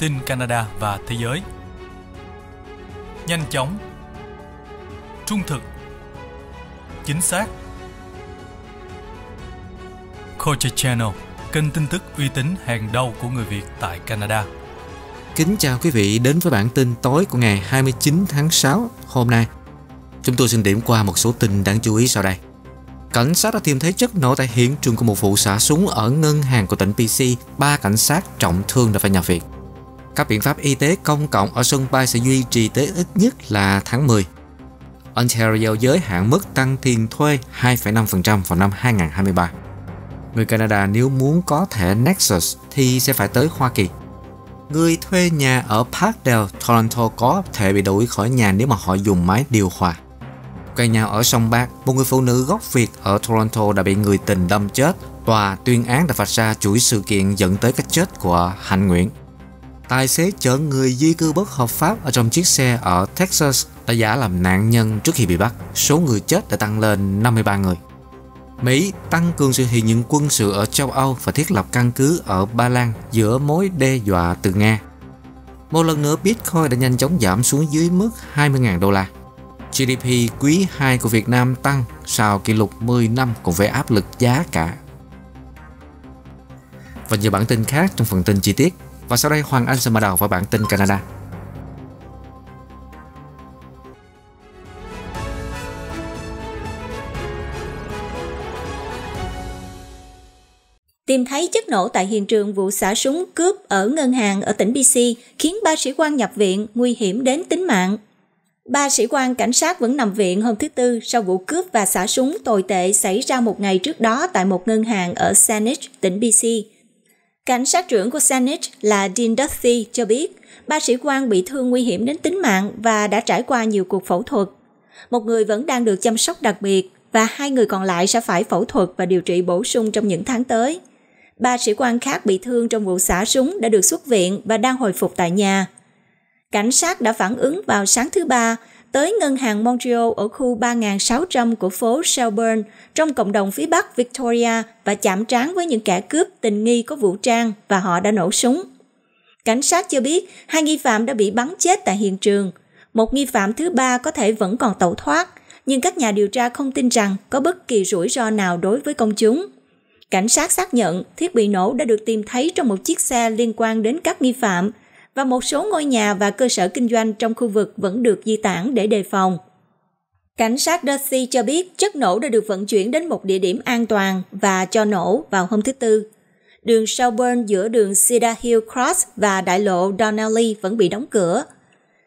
tin Canada và thế giới. Nhanh chóng, trung thực, chính xác. Culture Channel, kênh tin tức uy tín hàng đầu của người Việt tại Canada. Kính chào quý vị đến với bản tin tối của ngày 29 tháng 6 hôm nay. Chúng tôi xin điểm qua một số tin đáng chú ý sau đây. Cảnh sát đã tìm thấy chất nổ tại hiện trường của một vụ xả súng ở ngân hàng của tỉnh PC. Ba cảnh sát trọng thương đã phải nhập viện. Các biện pháp y tế công cộng ở sân bay sẽ duy trì tới ít nhất là tháng 10. Ontario giới hạn mức tăng tiền thuê 2,5% vào năm 2023. Người Canada nếu muốn có thẻ Nexus thì sẽ phải tới Hoa Kỳ. Người thuê nhà ở Parkdale, Toronto có thể bị đuổi khỏi nhà nếu mà họ dùng máy điều hòa. Cây nhà ở sông Bạc, một người phụ nữ gốc Việt ở Toronto đã bị người tình đâm chết. Tòa tuyên án đã phát ra chuỗi sự kiện dẫn tới cái chết của Hạnh Nguyễn tài xế chở người di cư bất hợp pháp ở trong chiếc xe ở Texas đã giả làm nạn nhân trước khi bị bắt. Số người chết đã tăng lên 53 người. Mỹ tăng cường sự hiện diện quân sự ở châu Âu và thiết lập căn cứ ở Ba Lan giữa mối đe dọa từ Nga. Một lần nữa, Bitcoin đã nhanh chóng giảm xuống dưới mức 20.000 đô la. GDP quý 2 của Việt Nam tăng sau kỷ lục 10 năm cùng với áp lực giá cả. Và nhiều bản tin khác trong phần tin chi tiết và sau đây Hoàng Anh sẽ mở đầu với bản tin Canada. tìm thấy chất nổ tại hiện trường vụ xả súng cướp ở ngân hàng ở tỉnh BC khiến ba sĩ quan nhập viện nguy hiểm đến tính mạng. Ba sĩ quan cảnh sát vẫn nằm viện hôm thứ Tư sau vụ cướp và xả súng tồi tệ xảy ra một ngày trước đó tại một ngân hàng ở Saanich, tỉnh BC. Cảnh sát trưởng của Sanich là Dean Duffy cho biết, ba sĩ quan bị thương nguy hiểm đến tính mạng và đã trải qua nhiều cuộc phẫu thuật. Một người vẫn đang được chăm sóc đặc biệt và hai người còn lại sẽ phải phẫu thuật và điều trị bổ sung trong những tháng tới. Ba sĩ quan khác bị thương trong vụ xả súng đã được xuất viện và đang hồi phục tại nhà. Cảnh sát đã phản ứng vào sáng thứ Ba tới ngân hàng Montreal ở khu 3.600 của phố Shelburne trong cộng đồng phía Bắc Victoria và chạm trán với những kẻ cướp tình nghi có vũ trang và họ đã nổ súng. Cảnh sát cho biết hai nghi phạm đã bị bắn chết tại hiện trường. Một nghi phạm thứ ba có thể vẫn còn tẩu thoát, nhưng các nhà điều tra không tin rằng có bất kỳ rủi ro nào đối với công chúng. Cảnh sát xác nhận thiết bị nổ đã được tìm thấy trong một chiếc xe liên quan đến các nghi phạm và một số ngôi nhà và cơ sở kinh doanh trong khu vực vẫn được di tản để đề phòng. Cảnh sát Jersey cho biết chất nổ đã được vận chuyển đến một địa điểm an toàn và cho nổ vào hôm thứ Tư. Đường Shelburne giữa đường Cedar Hill Cross và đại lộ Donnelly vẫn bị đóng cửa.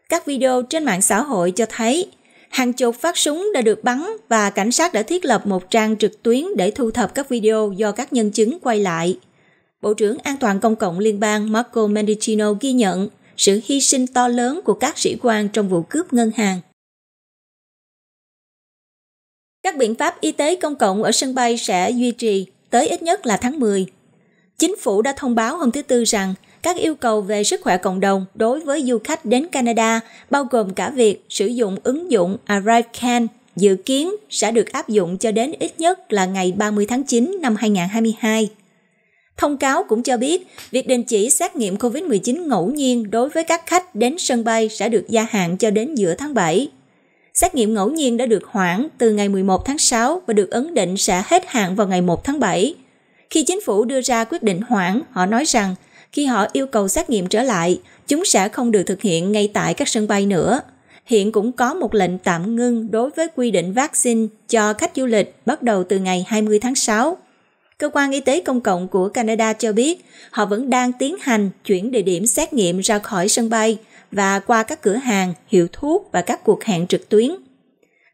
Các video trên mạng xã hội cho thấy hàng chục phát súng đã được bắn và cảnh sát đã thiết lập một trang trực tuyến để thu thập các video do các nhân chứng quay lại. Bộ trưởng An toàn Công cộng Liên bang Marco Mendicino ghi nhận sự hy sinh to lớn của các sĩ quan trong vụ cướp ngân hàng. Các biện pháp y tế công cộng ở sân bay sẽ duy trì tới ít nhất là tháng 10. Chính phủ đã thông báo hôm thứ Tư rằng các yêu cầu về sức khỏe cộng đồng đối với du khách đến Canada, bao gồm cả việc sử dụng ứng dụng ArriveCan, dự kiến sẽ được áp dụng cho đến ít nhất là ngày 30 tháng 9 năm 2022. Thông cáo cũng cho biết, việc đình chỉ xét nghiệm COVID-19 ngẫu nhiên đối với các khách đến sân bay sẽ được gia hạn cho đến giữa tháng 7. Xét nghiệm ngẫu nhiên đã được hoãn từ ngày 11 tháng 6 và được ấn định sẽ hết hạn vào ngày 1 tháng 7. Khi chính phủ đưa ra quyết định hoãn, họ nói rằng khi họ yêu cầu xét nghiệm trở lại, chúng sẽ không được thực hiện ngay tại các sân bay nữa. Hiện cũng có một lệnh tạm ngưng đối với quy định vaccine cho khách du lịch bắt đầu từ ngày 20 tháng 6 Cơ quan Y tế Công cộng của Canada cho biết họ vẫn đang tiến hành chuyển địa điểm xét nghiệm ra khỏi sân bay và qua các cửa hàng, hiệu thuốc và các cuộc hẹn trực tuyến.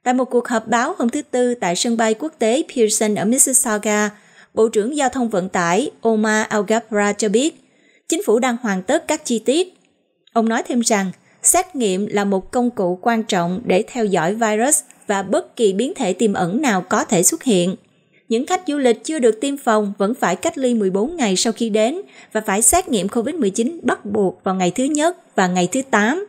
Tại một cuộc họp báo hôm thứ Tư tại sân bay quốc tế Pearson ở Mississauga, Bộ trưởng Giao thông Vận tải Omar al cho biết chính phủ đang hoàn tất các chi tiết. Ông nói thêm rằng xét nghiệm là một công cụ quan trọng để theo dõi virus và bất kỳ biến thể tiềm ẩn nào có thể xuất hiện – những khách du lịch chưa được tiêm phòng vẫn phải cách ly 14 ngày sau khi đến và phải xét nghiệm COVID-19 bắt buộc vào ngày thứ nhất và ngày thứ 8.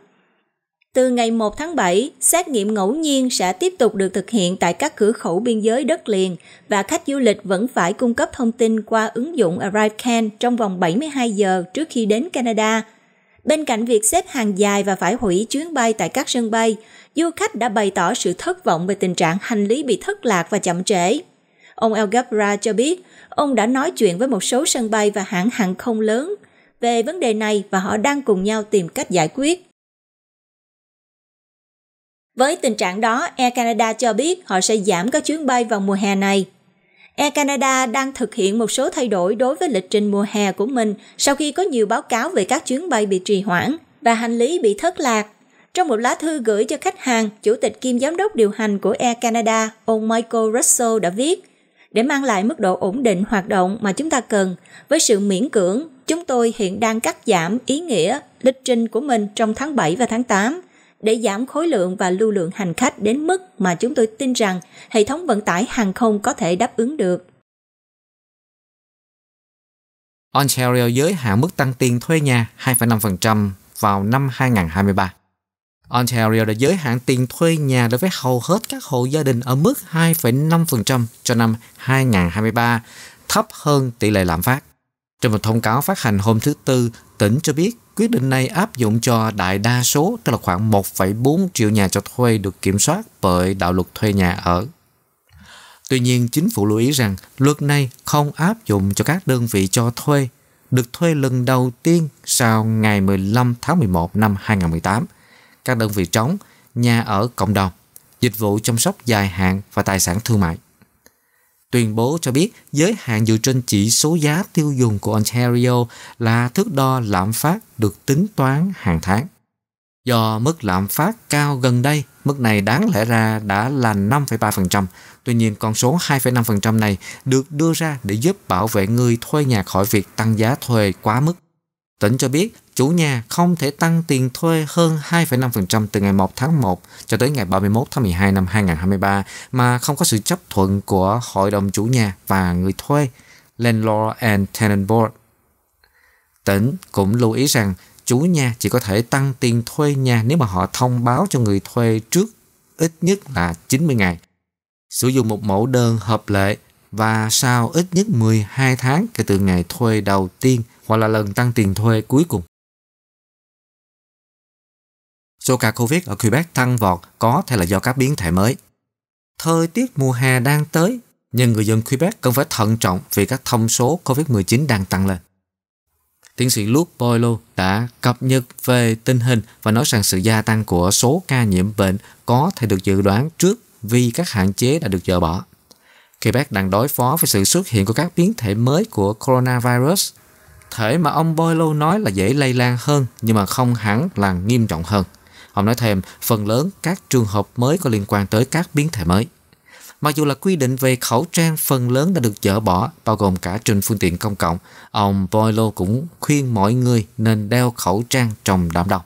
Từ ngày 1 tháng 7, xét nghiệm ngẫu nhiên sẽ tiếp tục được thực hiện tại các cửa khẩu biên giới đất liền và khách du lịch vẫn phải cung cấp thông tin qua ứng dụng ArriveCan trong vòng 72 giờ trước khi đến Canada. Bên cạnh việc xếp hàng dài và phải hủy chuyến bay tại các sân bay, du khách đã bày tỏ sự thất vọng về tình trạng hành lý bị thất lạc và chậm trễ. Ông El Gabra cho biết, ông đã nói chuyện với một số sân bay và hãng hàng không lớn về vấn đề này và họ đang cùng nhau tìm cách giải quyết. Với tình trạng đó, Air Canada cho biết họ sẽ giảm các chuyến bay vào mùa hè này. Air Canada đang thực hiện một số thay đổi đối với lịch trình mùa hè của mình sau khi có nhiều báo cáo về các chuyến bay bị trì hoãn và hành lý bị thất lạc. Trong một lá thư gửi cho khách hàng, Chủ tịch kiêm Giám đốc điều hành của Air Canada, ông Michael Russell đã viết để mang lại mức độ ổn định hoạt động mà chúng ta cần với sự miễn cưỡng chúng tôi hiện đang cắt giảm ý nghĩa lịch trình của mình trong tháng 7 và tháng 8 để giảm khối lượng và lưu lượng hành khách đến mức mà chúng tôi tin rằng hệ thống vận tải hàng không có thể đáp ứng được. Ontario giới hạn mức tăng tiền thuê nhà 2,5% vào năm 2023. Ontario đã giới hạn tiền thuê nhà đối với hầu hết các hộ gia đình ở mức 2,5% cho năm 2023, thấp hơn tỷ lệ lạm phát. Trong một thông cáo phát hành hôm thứ Tư, tỉnh cho biết quyết định này áp dụng cho đại đa số, tức là khoảng 1,4 triệu nhà cho thuê được kiểm soát bởi đạo luật thuê nhà ở. Tuy nhiên, chính phủ lưu ý rằng luật này không áp dụng cho các đơn vị cho thuê được thuê lần đầu tiên sau ngày 15 tháng 11 năm 2018 – các đơn vị trống, nhà ở cộng đồng, dịch vụ chăm sóc dài hạn và tài sản thương mại. Tuyên bố cho biết giới hạn dựa trên chỉ số giá tiêu dùng của Ontario là thước đo lạm phát được tính toán hàng tháng. Do mức lạm phát cao gần đây, mức này đáng lẽ ra đã là 5,3%. Tuy nhiên, con số 2,5% này được đưa ra để giúp bảo vệ người thuê nhà khỏi việc tăng giá thuê quá mức. Tỉnh cho biết chủ nhà không thể tăng tiền thuê hơn 2,5% từ ngày 1 tháng 1 cho tới ngày 31 tháng 12 năm 2023 mà không có sự chấp thuận của hội đồng chủ nhà và người thuê Landlord and Tenant Board. Tỉnh cũng lưu ý rằng chủ nhà chỉ có thể tăng tiền thuê nhà nếu mà họ thông báo cho người thuê trước ít nhất là 90 ngày. Sử dụng một mẫu đơn hợp lệ và sau ít nhất 12 tháng kể từ ngày thuê đầu tiên hoặc là lần tăng tiền thuê cuối cùng. Số ca Covid ở Quebec tăng vọt có thể là do các biến thể mới. Thời tiết mùa hè đang tới, nhưng người dân Quebec cần phải thận trọng vì các thông số Covid-19 đang tăng lên. Tiến sĩ Luke Boileau đã cập nhật về tình hình và nói rằng sự gia tăng của số ca nhiễm bệnh có thể được dự đoán trước vì các hạn chế đã được dỡ bỏ. Quebec đang đối phó với sự xuất hiện của các biến thể mới của coronavirus thể mà ông Boileau nói là dễ lây lan hơn nhưng mà không hẳn là nghiêm trọng hơn. Ông nói thêm, phần lớn các trường hợp mới có liên quan tới các biến thể mới. Mặc dù là quy định về khẩu trang phần lớn đã được dỡ bỏ, bao gồm cả trên phương tiện công cộng, ông Boileau cũng khuyên mọi người nên đeo khẩu trang trong đám đông.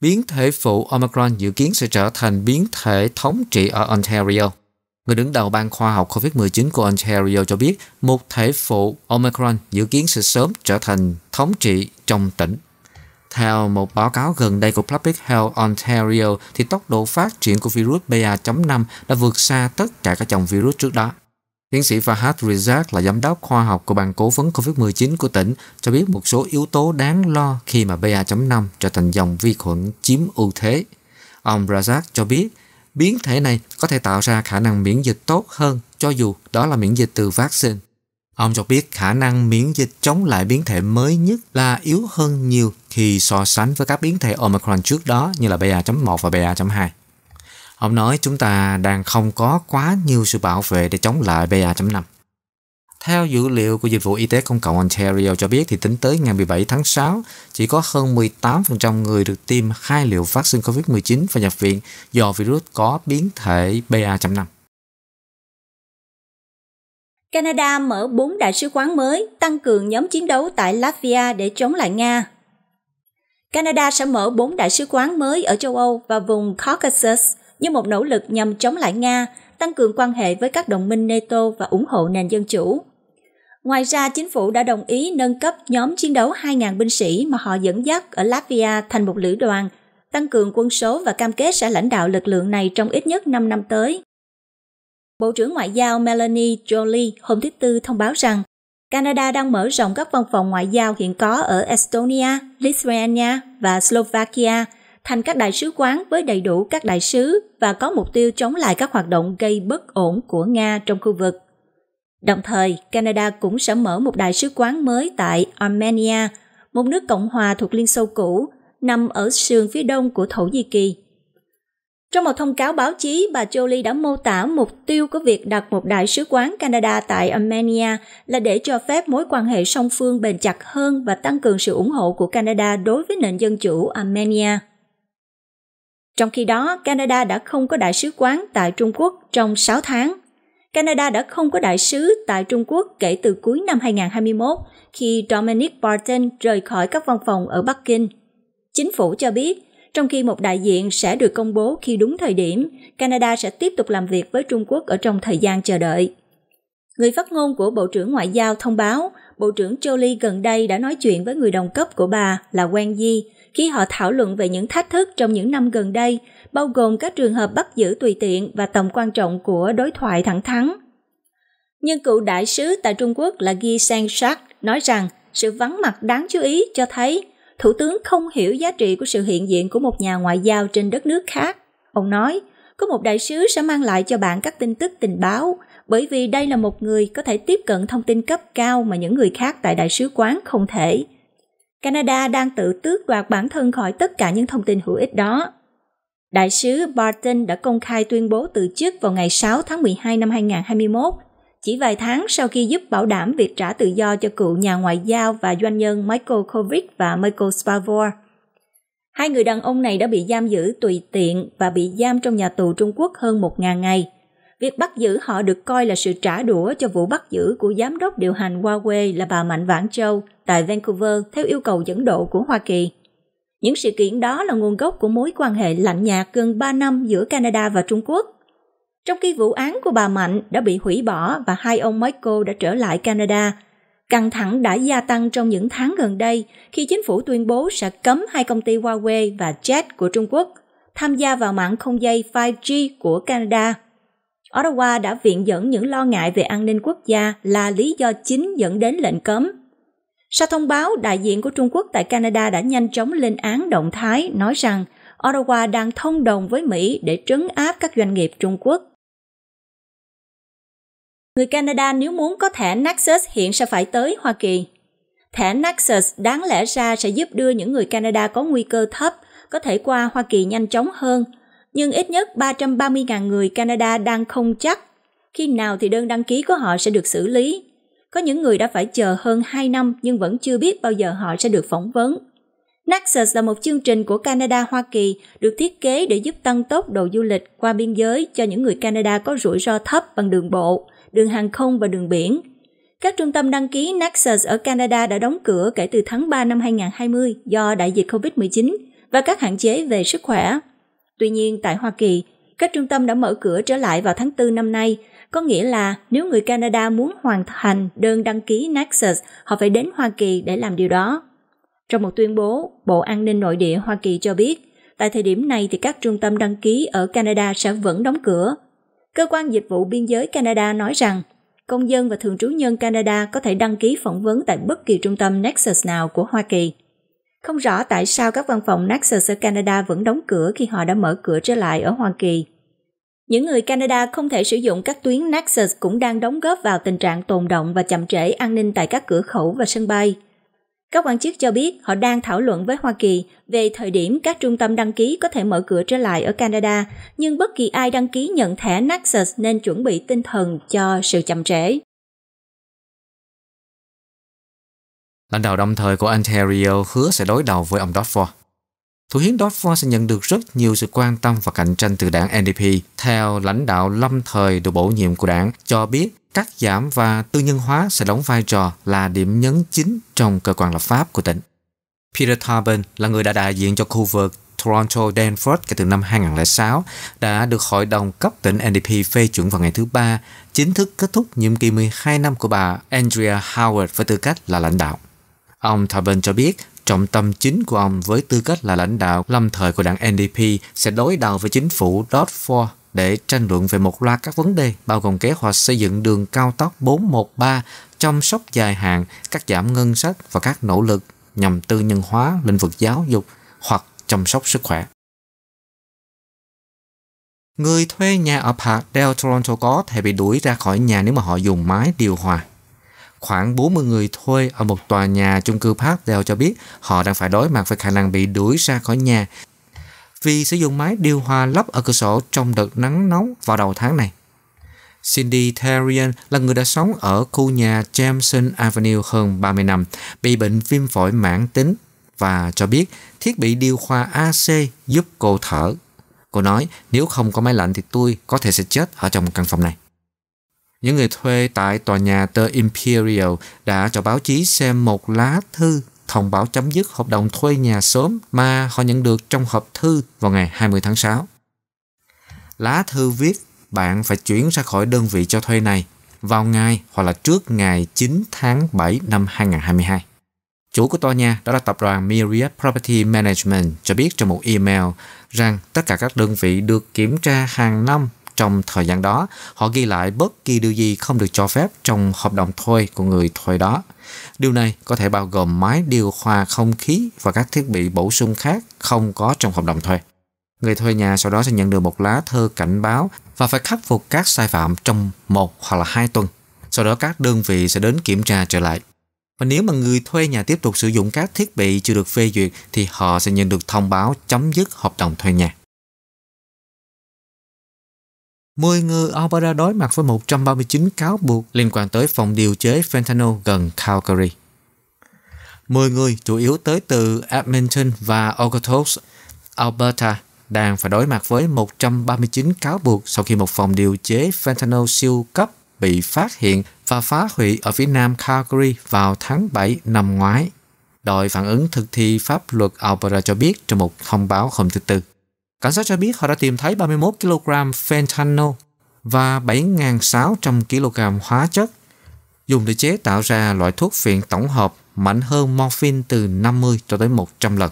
Biến thể phụ Omicron dự kiến sẽ trở thành biến thể thống trị ở Ontario – Người đứng đầu ban khoa học COVID-19 của Ontario cho biết một thể phụ Omicron dự kiến sẽ sớm trở thành thống trị trong tỉnh. Theo một báo cáo gần đây của Public Health Ontario, thì tốc độ phát triển của virus BA.5 đã vượt xa tất cả các dòng virus trước đó. Tiến sĩ Fahad Rizak là giám đốc khoa học của Ban Cố vấn COVID-19 của tỉnh cho biết một số yếu tố đáng lo khi mà BA.5 trở thành dòng vi khuẩn chiếm ưu thế. Ông Razak cho biết biến thể này có thể tạo ra khả năng miễn dịch tốt hơn cho dù đó là miễn dịch từ vaccine. Ông cho biết khả năng miễn dịch chống lại biến thể mới nhất là yếu hơn nhiều khi so sánh với các biến thể Omicron trước đó như là BA.1 và BA.2. Ông nói chúng ta đang không có quá nhiều sự bảo vệ để chống lại BA.5. Theo dữ liệu của Dịch vụ Y tế Công cộng Ontario cho biết, thì tính tới ngày 17 tháng 6, chỉ có hơn 18% người được tiêm hai liều vaccine COVID-19 và nhập viện do virus có biến thể BA.5. Canada mở 4 đại sứ quán mới, tăng cường nhóm chiến đấu tại Latvia để chống lại Nga. Canada sẽ mở 4 đại sứ quán mới ở châu Âu và vùng Caucasus như một nỗ lực nhằm chống lại Nga, tăng cường quan hệ với các đồng minh NATO và ủng hộ nền dân chủ. Ngoài ra, chính phủ đã đồng ý nâng cấp nhóm chiến đấu 2.000 binh sĩ mà họ dẫn dắt ở Latvia thành một lữ đoàn, tăng cường quân số và cam kết sẽ lãnh đạo lực lượng này trong ít nhất 5 năm tới. Bộ trưởng Ngoại giao Melanie Jolie hôm thứ Tư thông báo rằng Canada đang mở rộng các văn phòng ngoại giao hiện có ở Estonia, Lithuania và Slovakia thành các đại sứ quán với đầy đủ các đại sứ và có mục tiêu chống lại các hoạt động gây bất ổn của Nga trong khu vực. Đồng thời, Canada cũng sẽ mở một đại sứ quán mới tại Armenia, một nước Cộng hòa thuộc Liên Xô cũ, nằm ở sườn phía đông của Thổ Nhĩ Kỳ. Trong một thông cáo báo chí, bà Jolie đã mô tả mục tiêu của việc đặt một đại sứ quán Canada tại Armenia là để cho phép mối quan hệ song phương bền chặt hơn và tăng cường sự ủng hộ của Canada đối với nền dân chủ Armenia. Trong khi đó, Canada đã không có đại sứ quán tại Trung Quốc trong 6 tháng – Canada đã không có đại sứ tại Trung Quốc kể từ cuối năm 2021 khi Dominic Barton rời khỏi các văn phòng ở Bắc Kinh. Chính phủ cho biết, trong khi một đại diện sẽ được công bố khi đúng thời điểm, Canada sẽ tiếp tục làm việc với Trung Quốc ở trong thời gian chờ đợi. Người phát ngôn của Bộ trưởng Ngoại giao thông báo Bộ trưởng Jolie gần đây đã nói chuyện với người đồng cấp của bà là Wang Yi khi họ thảo luận về những thách thức trong những năm gần đây, bao gồm các trường hợp bắt giữ tùy tiện và tầm quan trọng của đối thoại thẳng thắn. Nhưng cựu đại sứ tại Trung Quốc là Guy sang shak nói rằng sự vắng mặt đáng chú ý cho thấy thủ tướng không hiểu giá trị của sự hiện diện của một nhà ngoại giao trên đất nước khác. Ông nói, có một đại sứ sẽ mang lại cho bạn các tin tức tình báo, bởi vì đây là một người có thể tiếp cận thông tin cấp cao mà những người khác tại đại sứ quán không thể. Canada đang tự tước đoạt bản thân khỏi tất cả những thông tin hữu ích đó. Đại sứ Barton đã công khai tuyên bố từ chức vào ngày 6 tháng 12 năm 2021, chỉ vài tháng sau khi giúp bảo đảm việc trả tự do cho cựu nhà ngoại giao và doanh nhân Michael Kovic và Michael Spavor. Hai người đàn ông này đã bị giam giữ tùy tiện và bị giam trong nhà tù Trung Quốc hơn 1.000 ngày việc bắt giữ họ được coi là sự trả đũa cho vụ bắt giữ của giám đốc điều hành Huawei là bà Mạnh Vãn Châu tại Vancouver theo yêu cầu dẫn độ của Hoa Kỳ. Những sự kiện đó là nguồn gốc của mối quan hệ lạnh nhạt gần 3 năm giữa Canada và Trung Quốc. Trong khi vụ án của bà Mạnh đã bị hủy bỏ và hai ông Michael đã trở lại Canada, căng thẳng đã gia tăng trong những tháng gần đây khi chính phủ tuyên bố sẽ cấm hai công ty Huawei và Jet của Trung Quốc tham gia vào mạng không dây 5G của Canada Ottawa đã viện dẫn những lo ngại về an ninh quốc gia là lý do chính dẫn đến lệnh cấm. Sau thông báo, đại diện của Trung Quốc tại Canada đã nhanh chóng lên án động thái nói rằng Ottawa đang thông đồng với Mỹ để trấn áp các doanh nghiệp Trung Quốc. Người Canada nếu muốn có thẻ Nexus hiện sẽ phải tới Hoa Kỳ. Thẻ Nexus đáng lẽ ra sẽ giúp đưa những người Canada có nguy cơ thấp có thể qua Hoa Kỳ nhanh chóng hơn – nhưng ít nhất 330.000 người Canada đang không chắc khi nào thì đơn đăng ký của họ sẽ được xử lý. Có những người đã phải chờ hơn 2 năm nhưng vẫn chưa biết bao giờ họ sẽ được phỏng vấn. Nexus là một chương trình của Canada-Hoa Kỳ được thiết kế để giúp tăng tốc độ du lịch qua biên giới cho những người Canada có rủi ro thấp bằng đường bộ, đường hàng không và đường biển. Các trung tâm đăng ký Nexus ở Canada đã đóng cửa kể từ tháng 3 năm 2020 do đại dịch COVID-19 và các hạn chế về sức khỏe. Tuy nhiên tại Hoa Kỳ, các trung tâm đã mở cửa trở lại vào tháng 4 năm nay, có nghĩa là nếu người Canada muốn hoàn thành đơn đăng ký Nexus, họ phải đến Hoa Kỳ để làm điều đó. Trong một tuyên bố, Bộ An ninh Nội địa Hoa Kỳ cho biết, tại thời điểm này thì các trung tâm đăng ký ở Canada sẽ vẫn đóng cửa. Cơ quan Dịch vụ Biên giới Canada nói rằng, công dân và thường trú nhân Canada có thể đăng ký phỏng vấn tại bất kỳ trung tâm Nexus nào của Hoa Kỳ. Không rõ tại sao các văn phòng Nexus ở Canada vẫn đóng cửa khi họ đã mở cửa trở lại ở Hoa Kỳ. Những người Canada không thể sử dụng các tuyến Nexus cũng đang đóng góp vào tình trạng tồn động và chậm trễ an ninh tại các cửa khẩu và sân bay. Các quan chức cho biết họ đang thảo luận với Hoa Kỳ về thời điểm các trung tâm đăng ký có thể mở cửa trở lại ở Canada, nhưng bất kỳ ai đăng ký nhận thẻ Nexus nên chuẩn bị tinh thần cho sự chậm trễ. Lãnh đạo đồng thời của Ontario hứa sẽ đối đầu với ông Dodd-Ford. Thủ hiến dodd sẽ nhận được rất nhiều sự quan tâm và cạnh tranh từ đảng NDP. Theo lãnh đạo lâm thời được bổ nhiệm của đảng cho biết cắt giảm và tư nhân hóa sẽ đóng vai trò là điểm nhấn chính trong cơ quan lập pháp của tỉnh. Peter Tarbin là người đã đại diện cho khu vực Toronto Danforth kể từ năm 2006 đã được Hội đồng cấp tỉnh NDP phê chuẩn vào ngày thứ Ba, chính thức kết thúc nhiệm kỳ 12 năm của bà Andrea Howard với tư cách là lãnh đạo. Ông Tharbin cho biết trọng tâm chính của ông với tư cách là lãnh đạo lâm thời của đảng NDP sẽ đối đầu với chính phủ Dodd-Ford để tranh luận về một loạt các vấn đề bao gồm kế hoạch xây dựng đường cao tốc 413, chăm sóc dài hạn, cắt giảm ngân sách và các nỗ lực nhằm tư nhân hóa lĩnh vực giáo dục hoặc chăm sóc sức khỏe. Người thuê nhà ở Parkdale Toronto có thể bị đuổi ra khỏi nhà nếu mà họ dùng máy điều hòa khoảng 40 người thuê ở một tòa nhà chung cư Parkdale cho biết họ đang phải đối mặt với khả năng bị đuổi ra khỏi nhà vì sử dụng máy điều hòa lắp ở cửa sổ trong đợt nắng nóng vào đầu tháng này. Cindy Terrian là người đã sống ở khu nhà Jameson Avenue hơn 30 năm, bị bệnh viêm phổi mãn tính và cho biết thiết bị điều hòa AC giúp cô thở. Cô nói nếu không có máy lạnh thì tôi có thể sẽ chết ở trong căn phòng này những người thuê tại tòa nhà The Imperial đã cho báo chí xem một lá thư thông báo chấm dứt hợp đồng thuê nhà sớm mà họ nhận được trong hộp thư vào ngày 20 tháng 6. Lá thư viết bạn phải chuyển ra khỏi đơn vị cho thuê này vào ngày hoặc là trước ngày 9 tháng 7 năm 2022. Chủ của tòa nhà đó là tập đoàn Myriad Property Management cho biết trong một email rằng tất cả các đơn vị được kiểm tra hàng năm trong thời gian đó, họ ghi lại bất kỳ điều gì không được cho phép trong hợp đồng thuê của người thuê đó. Điều này có thể bao gồm máy điều hòa không khí và các thiết bị bổ sung khác không có trong hợp đồng thuê. Người thuê nhà sau đó sẽ nhận được một lá thư cảnh báo và phải khắc phục các sai phạm trong một hoặc là hai tuần. Sau đó các đơn vị sẽ đến kiểm tra trở lại. Và nếu mà người thuê nhà tiếp tục sử dụng các thiết bị chưa được phê duyệt thì họ sẽ nhận được thông báo chấm dứt hợp đồng thuê nhà. 10 người Alberta đối mặt với 139 cáo buộc liên quan tới phòng điều chế fentanyl gần Calgary. 10 người chủ yếu tới từ Edmonton và Okotos, Alberta đang phải đối mặt với 139 cáo buộc sau khi một phòng điều chế fentanyl siêu cấp bị phát hiện và phá hủy ở phía nam Calgary vào tháng 7 năm ngoái. Đội phản ứng thực thi pháp luật Alberta cho biết trong một thông báo hôm thứ Tư. Cảnh sát cho biết họ đã tìm thấy 31 kg fentanyl và 7.600 kg hóa chất dùng để chế tạo ra loại thuốc phiện tổng hợp mạnh hơn morphine từ 50 cho tới 100 lần.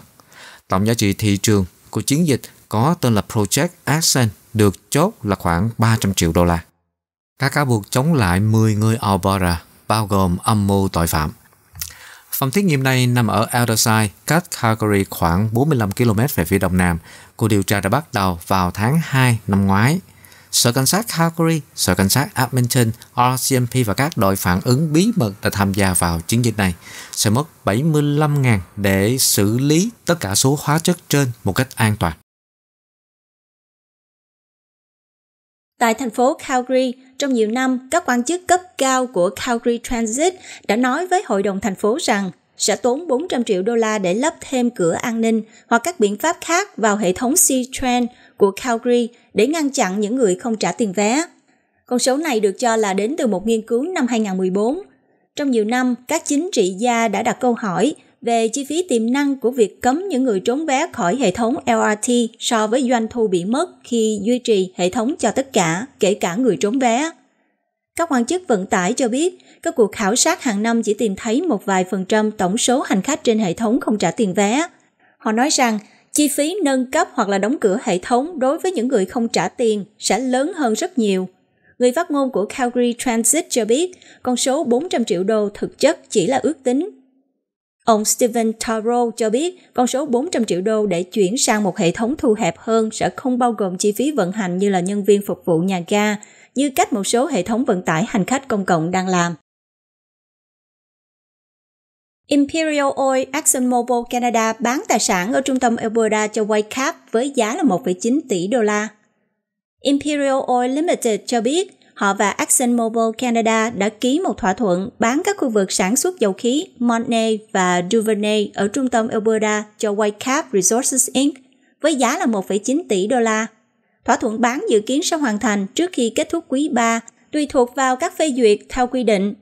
Tổng giá trị thị trường của chiến dịch có tên là Project Action được chốt là khoảng 300 triệu đô la. Các cáo buộc chống lại 10 người Alberta bao gồm âm mưu tội phạm, Phòng thí nghiệm này nằm ở Alderside, cách Calgary khoảng 45 km về phía đông nam. Cuộc điều tra đã bắt đầu vào tháng 2 năm ngoái. Sở cảnh sát Calgary, Sở cảnh sát Edmonton, RCMP và các đội phản ứng bí mật đã tham gia vào chiến dịch này. Sẽ mất 75.000 để xử lý tất cả số hóa chất trên một cách an toàn. Tại thành phố Calgary, trong nhiều năm, các quan chức cấp cao của Calgary Transit đã nói với hội đồng thành phố rằng sẽ tốn 400 triệu đô la để lắp thêm cửa an ninh hoặc các biện pháp khác vào hệ thống C-Train của Calgary để ngăn chặn những người không trả tiền vé. Con số này được cho là đến từ một nghiên cứu năm 2014. Trong nhiều năm, các chính trị gia đã đặt câu hỏi về chi phí tiềm năng của việc cấm những người trốn vé khỏi hệ thống LRT so với doanh thu bị mất khi duy trì hệ thống cho tất cả, kể cả người trốn vé. Các quan chức vận tải cho biết, các cuộc khảo sát hàng năm chỉ tìm thấy một vài phần trăm tổng số hành khách trên hệ thống không trả tiền vé. Họ nói rằng, chi phí nâng cấp hoặc là đóng cửa hệ thống đối với những người không trả tiền sẽ lớn hơn rất nhiều. Người phát ngôn của Calgary Transit cho biết, con số 400 triệu đô thực chất chỉ là ước tính Ông Steven Taro cho biết con số 400 triệu đô để chuyển sang một hệ thống thu hẹp hơn sẽ không bao gồm chi phí vận hành như là nhân viên phục vụ nhà ga, như cách một số hệ thống vận tải hành khách công cộng đang làm. Imperial Oil ExxonMobil Canada bán tài sản ở trung tâm Alberta cho Whitecap với giá là 1,9 tỷ đô la. Imperial Oil Limited cho biết họ và ExxonMobil Canada đã ký một thỏa thuận bán các khu vực sản xuất dầu khí Montney và Duvernay ở trung tâm Alberta cho Whitecap Resources Inc. với giá là 1,9 tỷ đô la. Thỏa thuận bán dự kiến sẽ hoàn thành trước khi kết thúc quý 3, tùy thuộc vào các phê duyệt theo quy định.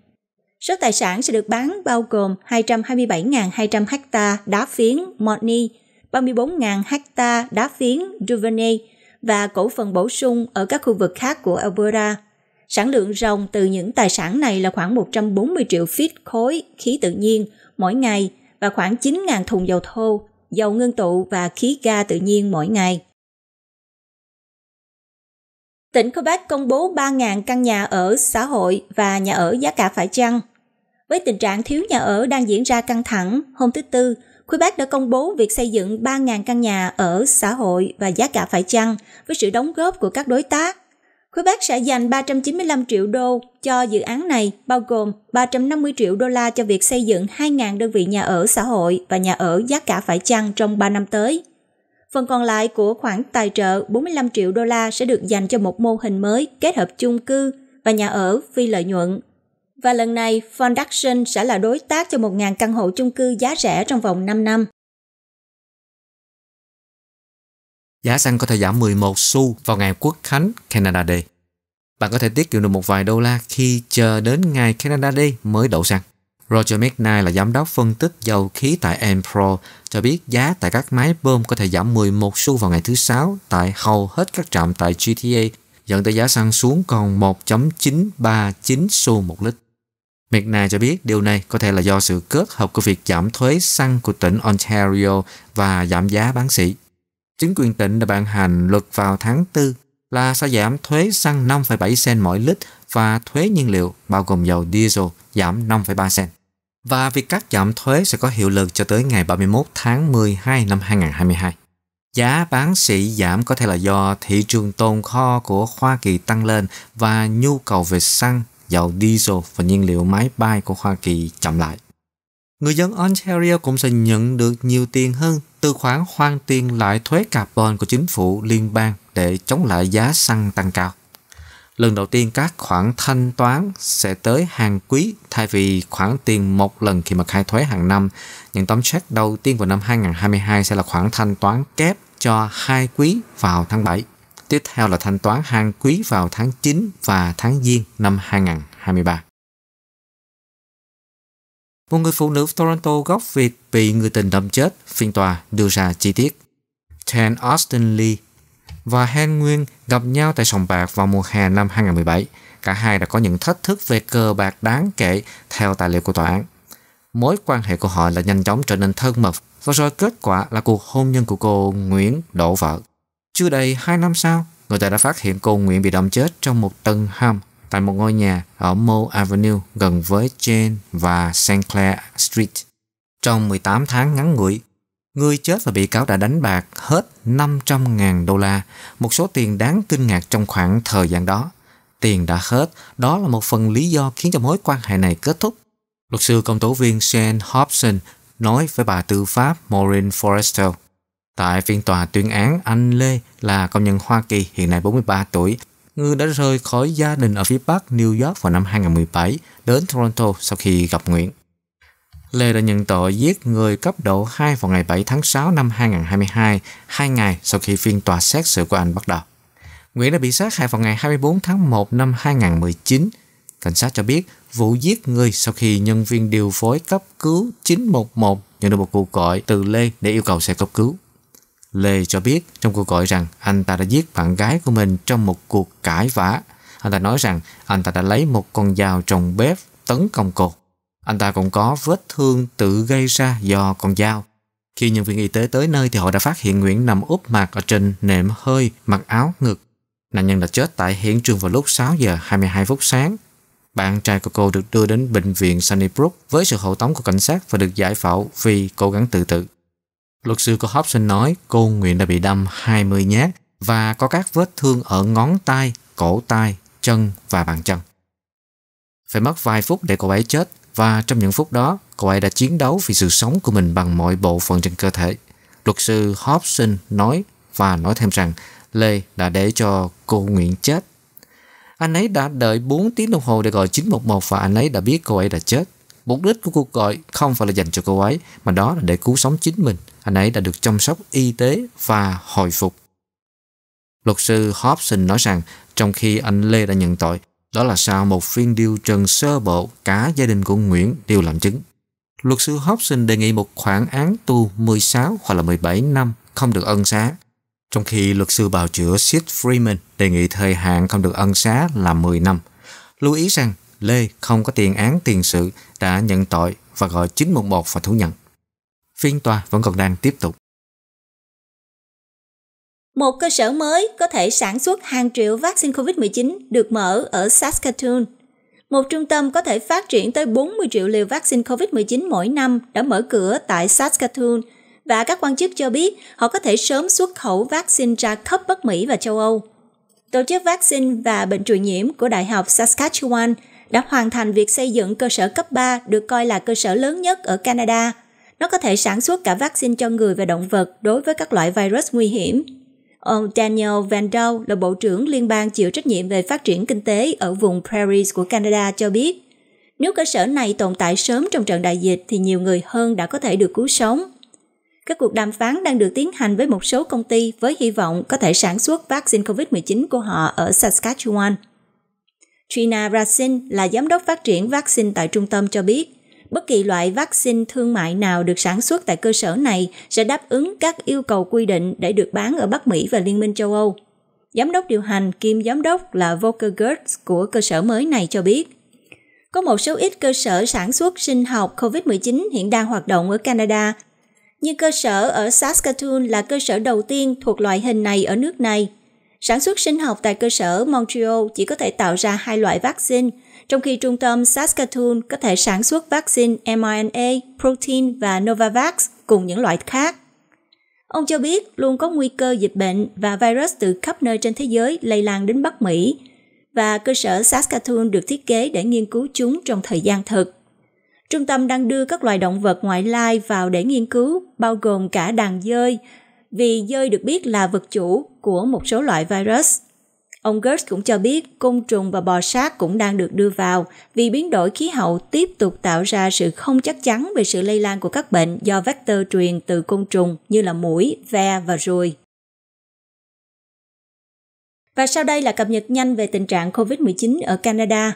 Số tài sản sẽ được bán bao gồm 227.200 ha đá phiến Montney, 34.000 ha đá phiến Duvernay và cổ phần bổ sung ở các khu vực khác của Alberta. Sản lượng rồng từ những tài sản này là khoảng 140 triệu feet khối khí tự nhiên mỗi ngày và khoảng 9.000 thùng dầu thô, dầu ngưng tụ và khí ga tự nhiên mỗi ngày. Tỉnh Quebec công bố 3.000 căn nhà ở xã hội và nhà ở giá cả phải chăng. Với tình trạng thiếu nhà ở đang diễn ra căng thẳng, hôm thứ Tư, Quebec đã công bố việc xây dựng 3.000 căn nhà ở xã hội và giá cả phải chăng với sự đóng góp của các đối tác Khối Bắc sẽ dành 395 triệu đô cho dự án này, bao gồm 350 triệu đô la cho việc xây dựng 2.000 đơn vị nhà ở xã hội và nhà ở giá cả phải chăng trong 3 năm tới. Phần còn lại của khoản tài trợ 45 triệu đô la sẽ được dành cho một mô hình mới kết hợp chung cư và nhà ở phi lợi nhuận. Và lần này, Foundation sẽ là đối tác cho 1.000 căn hộ chung cư giá rẻ trong vòng 5 năm. giá xăng có thể giảm 11 xu vào ngày Quốc khánh Canada Day. Bạn có thể tiết kiệm được một vài đô la khi chờ đến ngày Canada Day mới đổ xăng. Roger McKnight là giám đốc phân tích dầu khí tại Enpro cho biết giá tại các máy bơm có thể giảm 11 xu vào ngày thứ Sáu tại hầu hết các trạm tại GTA, dẫn tới giá xăng xuống còn 1.939 xu một lít. McNair cho biết điều này có thể là do sự kết hợp của việc giảm thuế xăng của tỉnh Ontario và giảm giá bán sỉ. Chính quyền tỉnh đã ban hành luật vào tháng 4 là sẽ giảm thuế xăng 5,7 sen mỗi lít và thuế nhiên liệu bao gồm dầu diesel giảm 5,3 sen. Và việc cắt giảm thuế sẽ có hiệu lực cho tới ngày 31 tháng 12 năm 2022. Giá bán sỉ giảm có thể là do thị trường tồn kho của Hoa Kỳ tăng lên và nhu cầu về xăng, dầu diesel và nhiên liệu máy bay của Hoa Kỳ chậm lại người dân Ontario cũng sẽ nhận được nhiều tiền hơn từ khoản hoàn tiền lại thuế carbon của chính phủ liên bang để chống lại giá xăng tăng cao. Lần đầu tiên các khoản thanh toán sẽ tới hàng quý thay vì khoản tiền một lần khi mà khai thuế hàng năm. Những tấm check đầu tiên vào năm 2022 sẽ là khoản thanh toán kép cho hai quý vào tháng 7. Tiếp theo là thanh toán hàng quý vào tháng 9 và tháng Giêng năm 2023 một người phụ nữ Toronto gốc Việt bị người tình đâm chết, phiên tòa đưa ra chi tiết. Tan Austin Lee và Han Nguyên gặp nhau tại sòng bạc vào mùa hè năm 2017. Cả hai đã có những thách thức về cờ bạc đáng kể theo tài liệu của tòa án. Mối quan hệ của họ là nhanh chóng trở nên thân mật và rồi kết quả là cuộc hôn nhân của cô Nguyễn đổ vỡ. Chưa đầy 2 năm sau, người ta đã phát hiện cô Nguyễn bị đâm chết trong một tầng hầm tại một ngôi nhà ở Mo Avenue gần với Jane và St. Clair Street. Trong 18 tháng ngắn ngủi, người chết và bị cáo đã đánh bạc hết 500.000 đô la, một số tiền đáng kinh ngạc trong khoảng thời gian đó. Tiền đã hết, đó là một phần lý do khiến cho mối quan hệ này kết thúc. Luật sư công tố viên Shane Hobson nói với bà tư pháp Maureen Forrestal. Tại phiên tòa tuyên án, anh Lê là công nhân Hoa Kỳ hiện nay 43 tuổi, Ngư đã rời khỏi gia đình ở phía Bắc New York vào năm 2017 đến Toronto sau khi gặp Nguyễn. Lê đã nhận tội giết người cấp độ 2 vào ngày 7 tháng 6 năm 2022, hai ngày sau khi phiên tòa xét xử của anh bắt đầu. Nguyễn đã bị sát hại vào ngày 24 tháng 1 năm 2019. Cảnh sát cho biết vụ giết người sau khi nhân viên điều phối cấp cứu 911 nhận được một cuộc gọi từ Lê để yêu cầu xe cấp cứu. Lê cho biết trong cuộc gọi rằng anh ta đã giết bạn gái của mình trong một cuộc cãi vã. Anh ta nói rằng anh ta đã lấy một con dao trong bếp tấn công cô. Anh ta cũng có vết thương tự gây ra do con dao. Khi nhân viên y tế tới nơi thì họ đã phát hiện Nguyễn nằm úp mặt ở trên nệm hơi, mặc áo ngực. Nạn nhân đã chết tại hiện trường vào lúc 6 giờ 22 phút sáng. Bạn trai của cô được đưa đến bệnh viện Sunnybrook với sự hậu tống của cảnh sát và được giải phẫu vì cố gắng tự tử. Luật sư của Hobson nói cô Nguyễn đã bị đâm 20 nhát và có các vết thương ở ngón tay, cổ tay, chân và bàn chân. Phải mất vài phút để cô ấy chết và trong những phút đó cô ấy đã chiến đấu vì sự sống của mình bằng mọi bộ phận trên cơ thể. Luật sư Hobson nói và nói thêm rằng Lê đã để cho cô Nguyễn chết. Anh ấy đã đợi 4 tiếng đồng hồ để gọi 911 và anh ấy đã biết cô ấy đã chết. Mục đích của cuộc gọi không phải là dành cho cô ấy mà đó là để cứu sống chính mình anh ấy đã được chăm sóc y tế và hồi phục. Luật sư Hobson nói rằng trong khi anh Lê đã nhận tội, đó là sao một phiên điều trần sơ bộ cả gia đình của Nguyễn đều làm chứng. Luật sư Hobson đề nghị một khoản án tù 16 hoặc là 17 năm không được ân xá, trong khi luật sư bào chữa Sid Freeman đề nghị thời hạn không được ân xá là 10 năm. Lưu ý rằng Lê không có tiền án tiền sự đã nhận tội và gọi 911 và thú nhận phiên tòa vẫn còn đang tiếp tục. Một cơ sở mới có thể sản xuất hàng triệu vaccine COVID-19 được mở ở Saskatoon. Một trung tâm có thể phát triển tới 40 triệu liều vaccine COVID-19 mỗi năm đã mở cửa tại Saskatoon và các quan chức cho biết họ có thể sớm xuất khẩu vaccine ra khắp Bắc Mỹ và châu Âu. Tổ chức vaccine và bệnh truyền nhiễm của Đại học Saskatchewan đã hoàn thành việc xây dựng cơ sở cấp 3 được coi là cơ sở lớn nhất ở Canada – nó có thể sản xuất cả vaccine cho người và động vật đối với các loại virus nguy hiểm. Ông Daniel Van Dow là Bộ trưởng Liên bang chịu trách nhiệm về phát triển kinh tế ở vùng Prairies của Canada cho biết, nếu cơ sở này tồn tại sớm trong trận đại dịch thì nhiều người hơn đã có thể được cứu sống. Các cuộc đàm phán đang được tiến hành với một số công ty với hy vọng có thể sản xuất vaccine COVID-19 của họ ở Saskatchewan. Trina Racine là giám đốc phát triển vaccine tại trung tâm cho biết, bất kỳ loại vaccine thương mại nào được sản xuất tại cơ sở này sẽ đáp ứng các yêu cầu quy định để được bán ở Bắc Mỹ và Liên minh châu Âu. Giám đốc điều hành kiêm giám đốc là Volker Gertz của cơ sở mới này cho biết. Có một số ít cơ sở sản xuất sinh học COVID-19 hiện đang hoạt động ở Canada, như cơ sở ở Saskatoon là cơ sở đầu tiên thuộc loại hình này ở nước này. Sản xuất sinh học tại cơ sở Montreal chỉ có thể tạo ra hai loại vaccine – trong khi trung tâm Saskatoon có thể sản xuất vaccine mRNA, protein và Novavax cùng những loại khác. Ông cho biết luôn có nguy cơ dịch bệnh và virus từ khắp nơi trên thế giới lây lan đến Bắc Mỹ, và cơ sở Saskatoon được thiết kế để nghiên cứu chúng trong thời gian thực. Trung tâm đang đưa các loài động vật ngoại lai vào để nghiên cứu, bao gồm cả đàn dơi, vì dơi được biết là vật chủ của một số loại virus Ông Gertz cũng cho biết côn trùng và bò sát cũng đang được đưa vào vì biến đổi khí hậu tiếp tục tạo ra sự không chắc chắn về sự lây lan của các bệnh do vector truyền từ côn trùng như là mũi, ve và ruồi. Và sau đây là cập nhật nhanh về tình trạng COVID-19 ở Canada.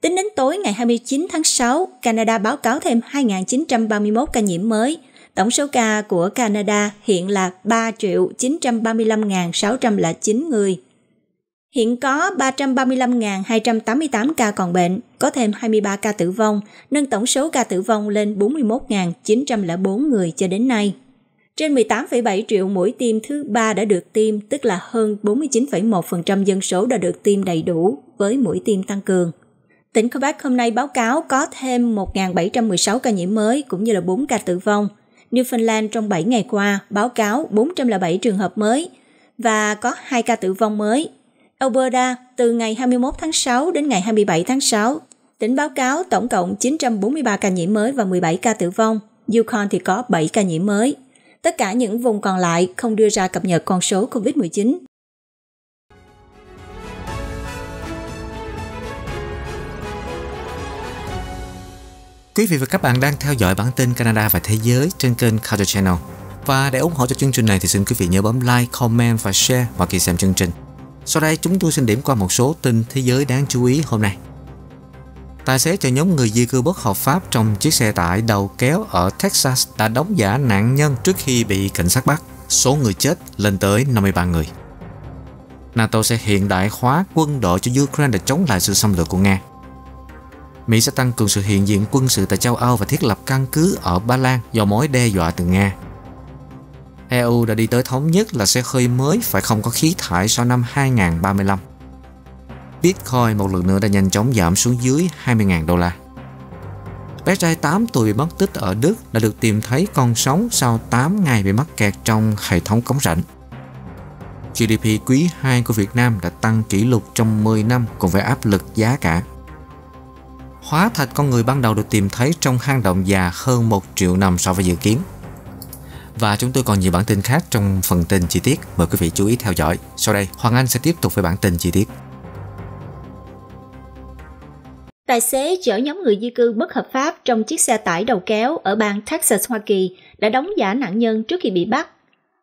Tính đến tối ngày 29 tháng 6, Canada báo cáo thêm 2.931 ca nhiễm mới. Tổng số ca của Canada hiện là 3.935.609 người – Hiện có 335.288 ca còn bệnh, có thêm 23 ca tử vong, nâng tổng số ca tử vong lên 41.904 người cho đến nay. Trên 18,7 triệu mũi tiêm thứ ba đã được tiêm, tức là hơn 49,1% dân số đã được tiêm đầy đủ với mũi tiêm tăng cường. Tỉnh Quebec hôm nay báo cáo có thêm 1.716 ca nhiễm mới cũng như là 4 ca tử vong. Newfoundland trong 7 ngày qua báo cáo 407 trường hợp mới và có 2 ca tử vong mới, Alberta từ ngày 21 tháng 6 đến ngày 27 tháng 6. tỉnh báo cáo tổng cộng 943 ca nhiễm mới và 17 ca tử vong. Yukon thì có 7 ca nhiễm mới. Tất cả những vùng còn lại không đưa ra cập nhật con số COVID-19. Quý vị và các bạn đang theo dõi bản tin Canada và Thế giới trên kênh Culture Channel. Và để ủng hộ cho chương trình này thì xin quý vị nhớ bấm like, comment và share mọi kỳ xem chương trình. Sau đây chúng tôi xin điểm qua một số tin thế giới đáng chú ý hôm nay. Tài xế cho nhóm người di cư bất hợp pháp trong chiếc xe tải đầu kéo ở Texas đã đóng giả nạn nhân trước khi bị cảnh sát bắt. Số người chết lên tới 53 người. NATO sẽ hiện đại hóa quân đội cho Ukraine để chống lại sự xâm lược của Nga. Mỹ sẽ tăng cường sự hiện diện quân sự tại châu Âu và thiết lập căn cứ ở Ba Lan do mối đe dọa từ Nga. EU đã đi tới thống nhất là xe hơi mới phải không có khí thải sau năm 2035. Bitcoin một lần nữa đã nhanh chóng giảm xuống dưới 20.000 đô la. Bé trai 8 tuổi bị mất tích ở Đức đã được tìm thấy còn sống sau 8 ngày bị mắc kẹt trong hệ thống cống rãnh. GDP quý 2 của Việt Nam đã tăng kỷ lục trong 10 năm cùng với áp lực giá cả. Hóa thạch con người ban đầu được tìm thấy trong hang động già hơn 1 triệu năm so với dự kiến. Và chúng tôi còn nhiều bản tin khác trong phần tin chi tiết, mời quý vị chú ý theo dõi. Sau đây, Hoàng Anh sẽ tiếp tục với bản tin chi tiết. Tài xế chở nhóm người di cư bất hợp pháp trong chiếc xe tải đầu kéo ở bang Texas, Hoa Kỳ đã đóng giả nạn nhân trước khi bị bắt.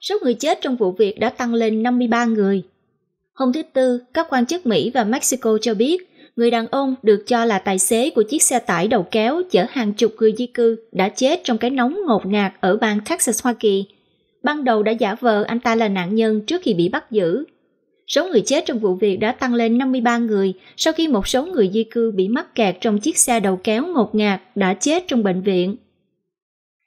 Số người chết trong vụ việc đã tăng lên 53 người. Hôm thứ Tư, các quan chức Mỹ và Mexico cho biết người đàn ông được cho là tài xế của chiếc xe tải đầu kéo chở hàng chục người di cư đã chết trong cái nóng ngột ngạt ở bang Texas, Hoa Kỳ. Ban đầu đã giả vờ anh ta là nạn nhân trước khi bị bắt giữ. Số người chết trong vụ việc đã tăng lên 53 người sau khi một số người di cư bị mắc kẹt trong chiếc xe đầu kéo ngột ngạt đã chết trong bệnh viện.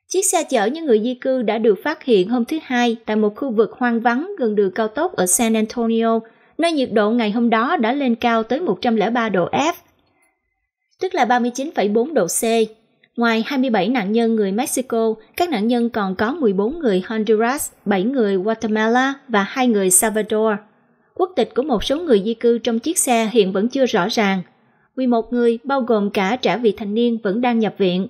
Chiếc xe chở những người di cư đã được phát hiện hôm thứ Hai tại một khu vực hoang vắng gần đường cao tốc ở San Antonio, nơi nhiệt độ ngày hôm đó đã lên cao tới 103 độ F, tức là 39,4 độ C. Ngoài 27 nạn nhân người Mexico, các nạn nhân còn có 14 người Honduras, 7 người Guatemala và 2 người Salvador. Quốc tịch của một số người di cư trong chiếc xe hiện vẫn chưa rõ ràng. 11 người, bao gồm cả trả vị thành niên vẫn đang nhập viện.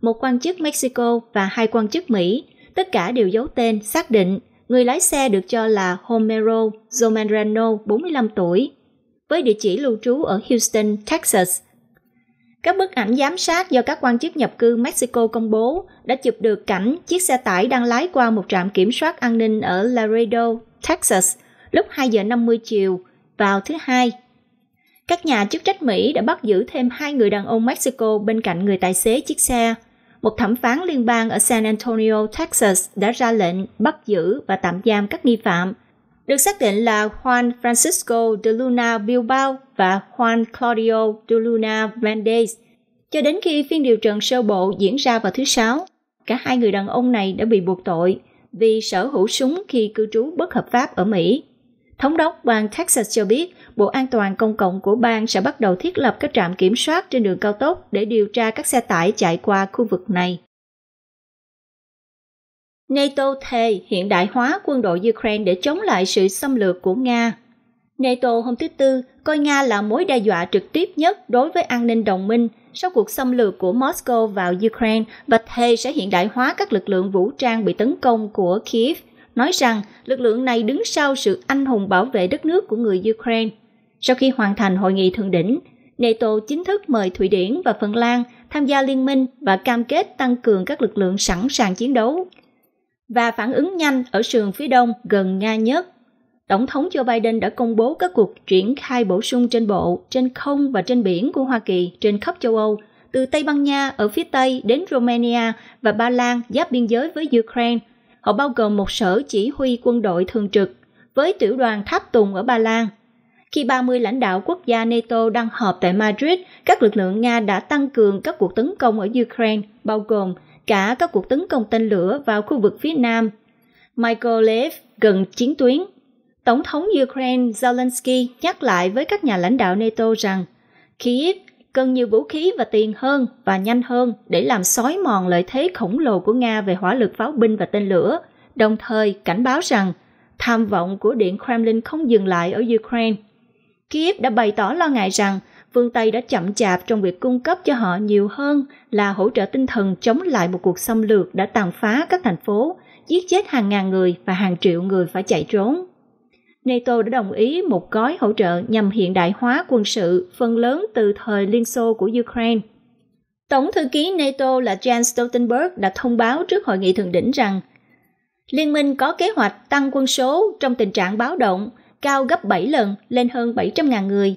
Một quan chức Mexico và hai quan chức Mỹ, tất cả đều giấu tên, xác định Người lái xe được cho là Homero Zomarano, 45 tuổi, với địa chỉ lưu trú ở Houston, Texas. Các bức ảnh giám sát do các quan chức nhập cư Mexico công bố đã chụp được cảnh chiếc xe tải đang lái qua một trạm kiểm soát an ninh ở Laredo, Texas, lúc 2 giờ 50 chiều vào thứ Hai. Các nhà chức trách Mỹ đã bắt giữ thêm hai người đàn ông Mexico bên cạnh người tài xế chiếc xe – một thẩm phán liên bang ở San Antonio, Texas đã ra lệnh bắt giữ và tạm giam các nghi phạm, được xác định là Juan Francisco de Luna Bilbao và Juan Claudio de Luna Valdez. Cho đến khi phiên điều trần sơ bộ diễn ra vào thứ Sáu, cả hai người đàn ông này đã bị buộc tội vì sở hữu súng khi cư trú bất hợp pháp ở Mỹ. Thống đốc bang Texas cho biết Bộ An toàn Công cộng của bang sẽ bắt đầu thiết lập các trạm kiểm soát trên đường cao tốc để điều tra các xe tải chạy qua khu vực này. NATO thề hiện đại hóa quân đội Ukraine để chống lại sự xâm lược của Nga. NATO hôm thứ Tư coi Nga là mối đe dọa trực tiếp nhất đối với an ninh đồng minh sau cuộc xâm lược của Moscow vào Ukraine và thề sẽ hiện đại hóa các lực lượng vũ trang bị tấn công của Kiev, nói rằng lực lượng này đứng sau sự anh hùng bảo vệ đất nước của người Ukraine. Sau khi hoàn thành hội nghị thượng đỉnh, NATO chính thức mời Thụy Điển và Phần Lan tham gia liên minh và cam kết tăng cường các lực lượng sẵn sàng chiến đấu. Và phản ứng nhanh ở sườn phía đông gần Nga nhất, Tổng thống Joe Biden đã công bố các cuộc triển khai bổ sung trên bộ, trên không và trên biển của Hoa Kỳ trên khắp châu Âu, từ Tây Ban Nha ở phía Tây đến Romania và Ba Lan giáp biên giới với Ukraine. Họ bao gồm một sở chỉ huy quân đội thường trực với tiểu đoàn tháp tùng ở Ba Lan, khi 30 lãnh đạo quốc gia NATO đang họp tại Madrid, các lực lượng Nga đã tăng cường các cuộc tấn công ở Ukraine, bao gồm cả các cuộc tấn công tên lửa vào khu vực phía nam. Michael Lev gần chiến tuyến. Tổng thống Ukraine Zelensky nhắc lại với các nhà lãnh đạo NATO rằng Kyiv cần nhiều vũ khí và tiền hơn và nhanh hơn để làm xói mòn lợi thế khổng lồ của Nga về hỏa lực pháo binh và tên lửa, đồng thời cảnh báo rằng tham vọng của Điện Kremlin không dừng lại ở Ukraine Kiev đã bày tỏ lo ngại rằng phương Tây đã chậm chạp trong việc cung cấp cho họ nhiều hơn là hỗ trợ tinh thần chống lại một cuộc xâm lược đã tàn phá các thành phố, giết chết hàng ngàn người và hàng triệu người phải chạy trốn. NATO đã đồng ý một gói hỗ trợ nhằm hiện đại hóa quân sự phần lớn từ thời Liên Xô của Ukraine. Tổng thư ký NATO là Jens Stoltenberg đã thông báo trước hội nghị thượng đỉnh rằng Liên minh có kế hoạch tăng quân số trong tình trạng báo động cao gấp 7 lần lên hơn 700.000 người.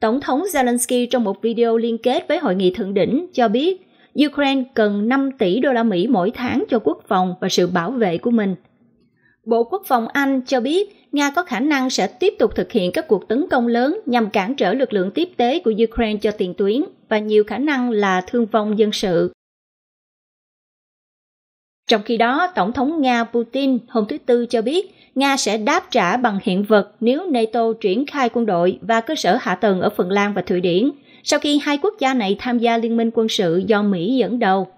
Tổng thống Zelensky trong một video liên kết với hội nghị thượng đỉnh cho biết Ukraine cần 5 tỷ đô la Mỹ mỗi tháng cho quốc phòng và sự bảo vệ của mình. Bộ Quốc phòng Anh cho biết Nga có khả năng sẽ tiếp tục thực hiện các cuộc tấn công lớn nhằm cản trở lực lượng tiếp tế của Ukraine cho tiền tuyến và nhiều khả năng là thương vong dân sự. Trong khi đó, Tổng thống Nga Putin hôm thứ Tư cho biết Nga sẽ đáp trả bằng hiện vật nếu NATO triển khai quân đội và cơ sở hạ tầng ở Phần Lan và Thụy Điển, sau khi hai quốc gia này tham gia liên minh quân sự do Mỹ dẫn đầu.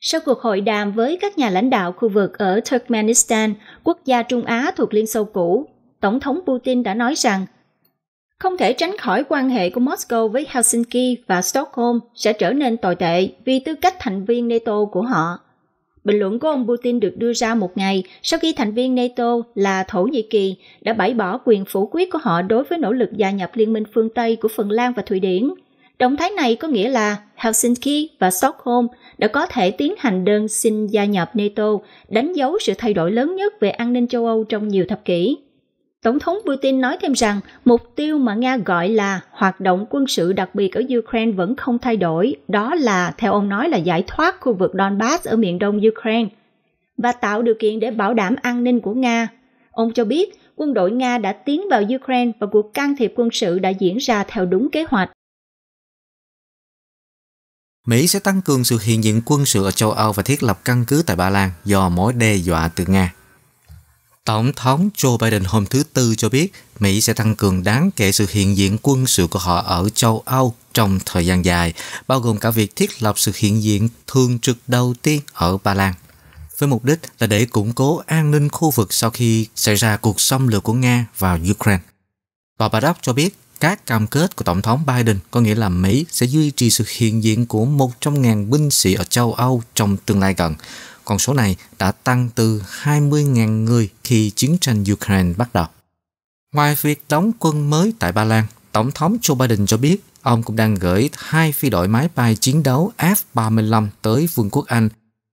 Sau cuộc hội đàm với các nhà lãnh đạo khu vực ở Turkmenistan, quốc gia Trung Á thuộc Liên Xô cũ, Tổng thống Putin đã nói rằng không thể tránh khỏi quan hệ của Moscow với Helsinki và Stockholm sẽ trở nên tồi tệ vì tư cách thành viên NATO của họ. Bình luận của ông Putin được đưa ra một ngày sau khi thành viên NATO là Thổ Nhĩ Kỳ đã bãi bỏ quyền phủ quyết của họ đối với nỗ lực gia nhập Liên minh phương Tây của Phần Lan và Thụy Điển. Động thái này có nghĩa là Helsinki và Stockholm đã có thể tiến hành đơn xin gia nhập NATO, đánh dấu sự thay đổi lớn nhất về an ninh châu Âu trong nhiều thập kỷ. Tổng thống Putin nói thêm rằng mục tiêu mà Nga gọi là hoạt động quân sự đặc biệt ở Ukraine vẫn không thay đổi, đó là, theo ông nói là giải thoát khu vực Donbass ở miền đông Ukraine và tạo điều kiện để bảo đảm an ninh của Nga. Ông cho biết quân đội Nga đã tiến vào Ukraine và cuộc can thiệp quân sự đã diễn ra theo đúng kế hoạch. Mỹ sẽ tăng cường sự hiện diện quân sự ở châu Âu và thiết lập căn cứ tại Ba Lan do mối đe dọa từ Nga. Tổng thống Joe Biden hôm thứ Tư cho biết Mỹ sẽ tăng cường đáng kể sự hiện diện quân sự của họ ở châu Âu trong thời gian dài, bao gồm cả việc thiết lập sự hiện diện thường trực đầu tiên ở Ba Lan. Với mục đích là để củng cố an ninh khu vực sau khi xảy ra cuộc xâm lược của Nga vào Ukraine. Tòa Bà Đốc cho biết các cam kết của Tổng thống Biden có nghĩa là Mỹ sẽ duy trì sự hiện diện của 100.000 binh sĩ ở châu Âu trong tương lai gần, con số này đã tăng từ 20.000 người khi chiến tranh Ukraine bắt đầu. Ngoài việc đóng quân mới tại Ba Lan, Tổng thống Joe Biden cho biết ông cũng đang gửi hai phi đội máy bay chiến đấu F-35 tới Vương quốc Anh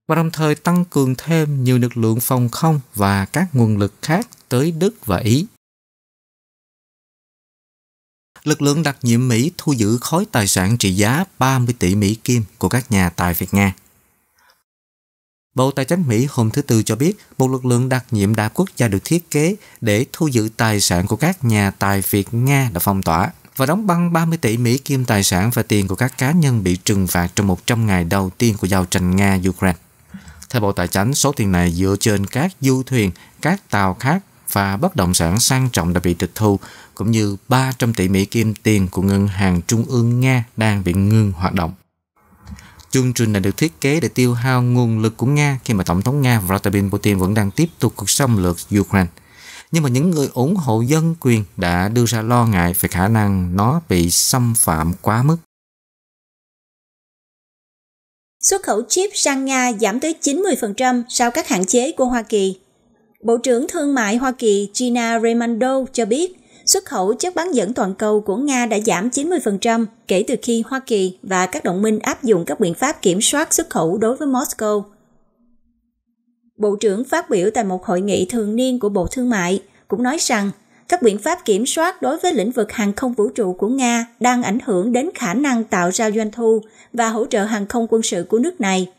và đồng thời tăng cường thêm nhiều lực lượng phòng không và các nguồn lực khác tới Đức và Ý. Lực lượng đặc nhiệm Mỹ thu giữ khối tài sản trị giá 30 tỷ Mỹ Kim của các nhà tài Việt Nga. Bộ Tài chính Mỹ hôm thứ Tư cho biết một lực lượng đặc nhiệm đa quốc gia được thiết kế để thu giữ tài sản của các nhà tài phiệt Nga đã phong tỏa và đóng băng 30 tỷ Mỹ kim tài sản và tiền của các cá nhân bị trừng phạt trong 100 ngày đầu tiên của giao tranh Nga-Ukraine. Theo Bộ Tài chính, số tiền này dựa trên các du thuyền, các tàu khác và bất động sản sang trọng đã bị tịch thu, cũng như 300 tỷ Mỹ kim tiền của Ngân hàng Trung ương Nga đang bị ngưng hoạt động. Chương trình này được thiết kế để tiêu hao nguồn lực của Nga khi mà Tổng thống Nga Vladimir Putin vẫn đang tiếp tục cuộc xâm lược Ukraine. Nhưng mà những người ủng hộ dân quyền đã đưa ra lo ngại về khả năng nó bị xâm phạm quá mức. Xuất khẩu chip sang Nga giảm tới 90% sau các hạn chế của Hoa Kỳ. Bộ trưởng Thương mại Hoa Kỳ Gina Raimondo cho biết xuất khẩu chất bán dẫn toàn cầu của Nga đã giảm 90% kể từ khi Hoa Kỳ và các đồng minh áp dụng các biện pháp kiểm soát xuất khẩu đối với Moscow. Bộ trưởng phát biểu tại một hội nghị thường niên của Bộ Thương mại cũng nói rằng các biện pháp kiểm soát đối với lĩnh vực hàng không vũ trụ của Nga đang ảnh hưởng đến khả năng tạo ra doanh thu và hỗ trợ hàng không quân sự của nước này.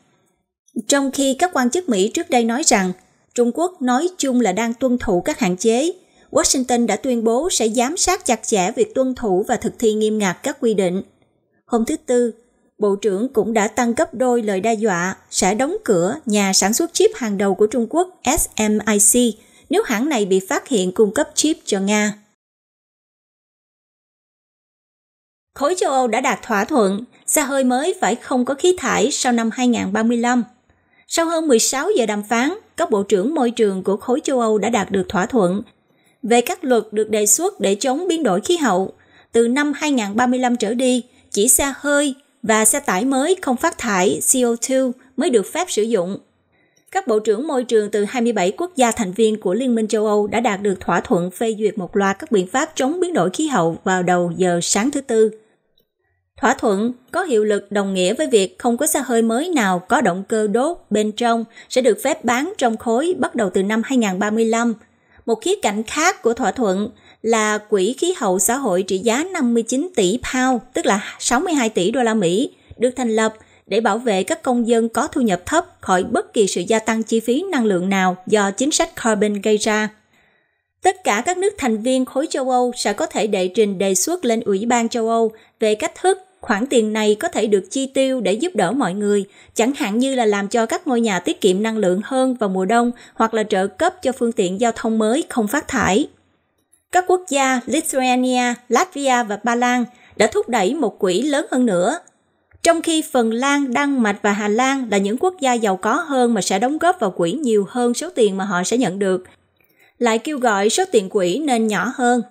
Trong khi các quan chức Mỹ trước đây nói rằng Trung Quốc nói chung là đang tuân thủ các hạn chế Washington đã tuyên bố sẽ giám sát chặt chẽ việc tuân thủ và thực thi nghiêm ngặt các quy định. Hôm thứ Tư, Bộ trưởng cũng đã tăng gấp đôi lời đe dọa sẽ đóng cửa nhà sản xuất chip hàng đầu của Trung Quốc SMIC nếu hãng này bị phát hiện cung cấp chip cho Nga. Khối châu Âu đã đạt thỏa thuận, xe hơi mới phải không có khí thải sau năm 2035. Sau hơn 16 giờ đàm phán, các bộ trưởng môi trường của khối châu Âu đã đạt được thỏa thuận về các luật được đề xuất để chống biến đổi khí hậu. Từ năm 2035 trở đi, chỉ xe hơi và xe tải mới không phát thải CO2 mới được phép sử dụng. Các bộ trưởng môi trường từ 27 quốc gia thành viên của Liên minh châu Âu đã đạt được thỏa thuận phê duyệt một loạt các biện pháp chống biến đổi khí hậu vào đầu giờ sáng thứ Tư. Thỏa thuận có hiệu lực đồng nghĩa với việc không có xe hơi mới nào có động cơ đốt bên trong sẽ được phép bán trong khối bắt đầu từ năm 2035 một khía cạnh khác của thỏa thuận là quỹ khí hậu xã hội trị giá 59 tỷ pound, tức là 62 tỷ đô la Mỹ, được thành lập để bảo vệ các công dân có thu nhập thấp khỏi bất kỳ sự gia tăng chi phí năng lượng nào do chính sách carbon gây ra. Tất cả các nước thành viên khối châu Âu sẽ có thể đệ trình đề xuất lên Ủy ban châu Âu về cách thức khoản tiền này có thể được chi tiêu để giúp đỡ mọi người, chẳng hạn như là làm cho các ngôi nhà tiết kiệm năng lượng hơn vào mùa đông hoặc là trợ cấp cho phương tiện giao thông mới không phát thải. Các quốc gia Lithuania, Latvia và Ba Lan đã thúc đẩy một quỹ lớn hơn nữa. Trong khi Phần Lan, Đan Mạch và Hà Lan là những quốc gia giàu có hơn mà sẽ đóng góp vào quỹ nhiều hơn số tiền mà họ sẽ nhận được, lại kêu gọi số tiền quỹ nên nhỏ hơn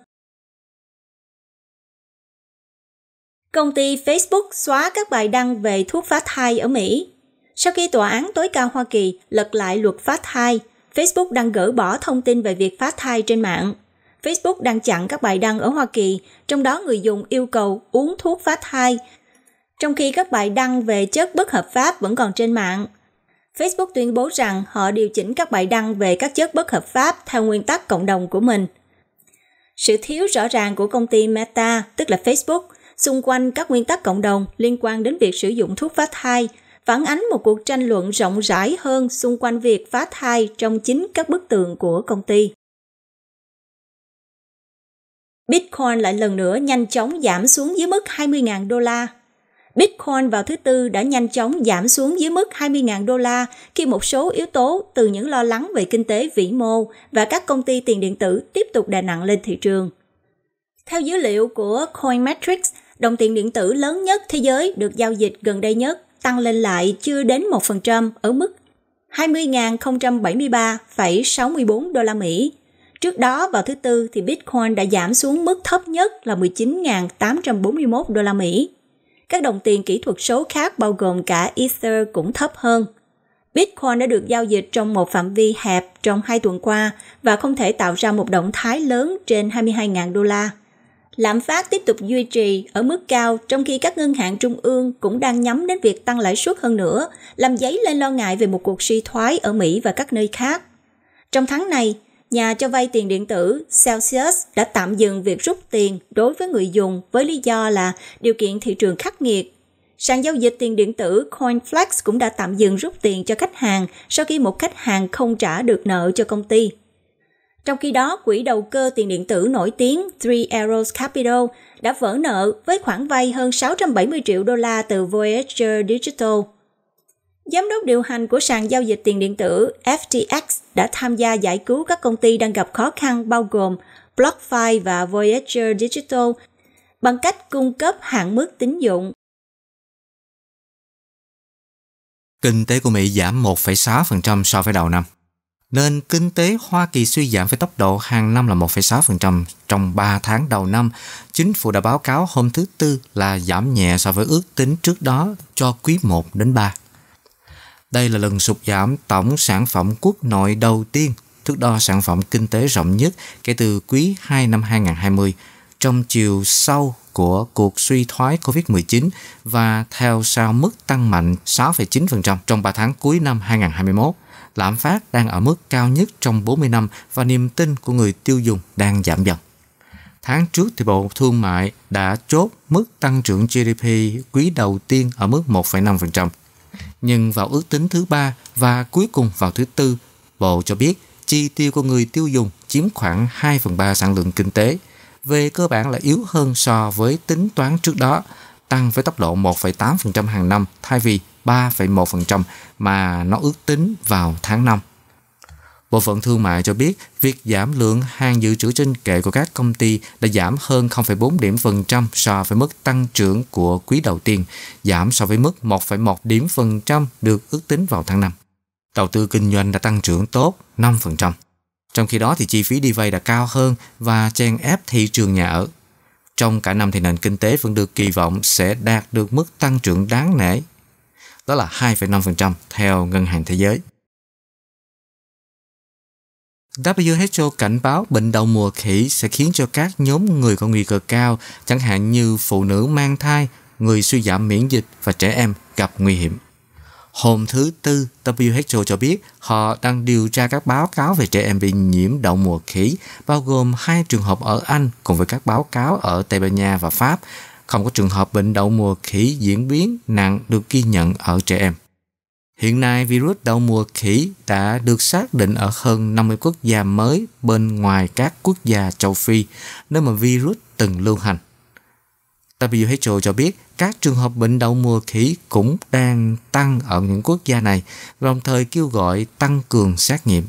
Công ty Facebook xóa các bài đăng về thuốc phá thai ở Mỹ. Sau khi tòa án tối cao Hoa Kỳ lật lại luật phá thai, Facebook đang gỡ bỏ thông tin về việc phá thai trên mạng. Facebook đang chặn các bài đăng ở Hoa Kỳ, trong đó người dùng yêu cầu uống thuốc phá thai, trong khi các bài đăng về chất bất hợp pháp vẫn còn trên mạng. Facebook tuyên bố rằng họ điều chỉnh các bài đăng về các chất bất hợp pháp theo nguyên tắc cộng đồng của mình. Sự thiếu rõ ràng của công ty Meta, tức là Facebook, xung quanh các nguyên tắc cộng đồng liên quan đến việc sử dụng thuốc phá thai, phản ánh một cuộc tranh luận rộng rãi hơn xung quanh việc phá thai trong chính các bức tường của công ty. Bitcoin lại lần nữa nhanh chóng giảm xuống dưới mức 20.000 đô la. Bitcoin vào thứ Tư đã nhanh chóng giảm xuống dưới mức 20.000 đô la khi một số yếu tố từ những lo lắng về kinh tế vĩ mô và các công ty tiền điện tử tiếp tục đè nặng lên thị trường. Theo dữ liệu của Coinmetrics, đồng tiền điện tử lớn nhất thế giới được giao dịch gần đây nhất tăng lên lại chưa đến 1% ở mức 20.073,64 đô la Mỹ. Trước đó vào thứ tư thì Bitcoin đã giảm xuống mức thấp nhất là 19.841 đô la Mỹ. Các đồng tiền kỹ thuật số khác bao gồm cả Ether cũng thấp hơn. Bitcoin đã được giao dịch trong một phạm vi hẹp trong hai tuần qua và không thể tạo ra một động thái lớn trên 22.000 đô la lạm phát tiếp tục duy trì ở mức cao trong khi các ngân hàng trung ương cũng đang nhắm đến việc tăng lãi suất hơn nữa, làm dấy lên lo ngại về một cuộc suy thoái ở Mỹ và các nơi khác. Trong tháng này, nhà cho vay tiền điện tử Celsius đã tạm dừng việc rút tiền đối với người dùng với lý do là điều kiện thị trường khắc nghiệt. Sàn giao dịch tiền điện tử CoinFlex cũng đã tạm dừng rút tiền cho khách hàng sau khi một khách hàng không trả được nợ cho công ty. Trong khi đó, quỹ đầu cơ tiền điện tử nổi tiếng Three Arrows Capital đã vỡ nợ với khoản vay hơn 670 triệu đô la từ Voyager Digital. Giám đốc điều hành của sàn giao dịch tiền điện tử FTX đã tham gia giải cứu các công ty đang gặp khó khăn bao gồm BlockFi và Voyager Digital bằng cách cung cấp hạn mức tín dụng. Kinh tế của Mỹ giảm 1,6% so với đầu năm. Nền kinh tế Hoa Kỳ suy giảm với tốc độ hàng năm là 1,6% trong 3 tháng đầu năm. Chính phủ đã báo cáo hôm thứ Tư là giảm nhẹ so với ước tính trước đó cho quý 1 đến 3. Đây là lần sụt giảm tổng sản phẩm quốc nội đầu tiên, thước đo sản phẩm kinh tế rộng nhất kể từ quý 2 năm 2020, trong chiều sau của cuộc suy thoái COVID-19 và theo sau mức tăng mạnh 6,9% trong 3 tháng cuối năm 2021 lạm phát đang ở mức cao nhất trong 40 năm và niềm tin của người tiêu dùng đang giảm dần. Tháng trước thì Bộ Thương mại đã chốt mức tăng trưởng GDP quý đầu tiên ở mức 1,5%. Nhưng vào ước tính thứ ba và cuối cùng vào thứ tư, Bộ cho biết chi tiêu của người tiêu dùng chiếm khoảng 2 phần 3 sản lượng kinh tế, về cơ bản là yếu hơn so với tính toán trước đó, tăng với tốc độ 1,8% hàng năm thay vì 3,1% mà nó ước tính vào tháng 5. Bộ phận thương mại cho biết việc giảm lượng hàng dự trữ trên kệ của các công ty đã giảm hơn 0,4 điểm phần trăm so với mức tăng trưởng của quý đầu tiên, giảm so với mức 1,1 điểm phần trăm được ước tính vào tháng 5. Đầu tư kinh doanh đã tăng trưởng tốt 5%. Trong khi đó thì chi phí đi vay đã cao hơn và chen ép thị trường nhà ở. Trong cả năm thì nền kinh tế vẫn được kỳ vọng sẽ đạt được mức tăng trưởng đáng nể đó là 2,5% theo Ngân hàng Thế giới. WHO cảnh báo bệnh đậu mùa khỉ sẽ khiến cho các nhóm người có nguy cơ cao, chẳng hạn như phụ nữ mang thai, người suy giảm miễn dịch và trẻ em gặp nguy hiểm. Hôm thứ Tư, WHO cho biết họ đang điều tra các báo cáo về trẻ em bị nhiễm đậu mùa khỉ, bao gồm hai trường hợp ở Anh cùng với các báo cáo ở Tây Ban Nha và Pháp không có trường hợp bệnh đậu mùa khỉ diễn biến nặng được ghi nhận ở trẻ em. Hiện nay, virus đậu mùa khỉ đã được xác định ở hơn 50 quốc gia mới bên ngoài các quốc gia châu Phi, nơi mà virus từng lưu hành. WHO cho biết các trường hợp bệnh đậu mùa khỉ cũng đang tăng ở những quốc gia này, đồng thời kêu gọi tăng cường xét nghiệm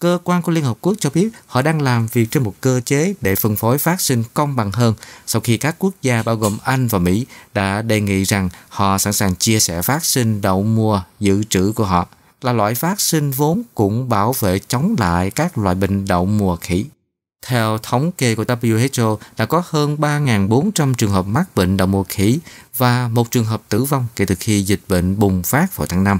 Cơ quan của Liên Hợp Quốc cho biết họ đang làm việc trên một cơ chế để phân phối phát sinh công bằng hơn sau khi các quốc gia bao gồm Anh và Mỹ đã đề nghị rằng họ sẵn sàng chia sẻ phát sinh đậu mùa dự trữ của họ là loại phát sinh vốn cũng bảo vệ chống lại các loại bệnh đậu mùa khỉ. Theo thống kê của WHO, đã có hơn 3.400 trường hợp mắc bệnh đậu mùa khỉ và một trường hợp tử vong kể từ khi dịch bệnh bùng phát vào tháng 5.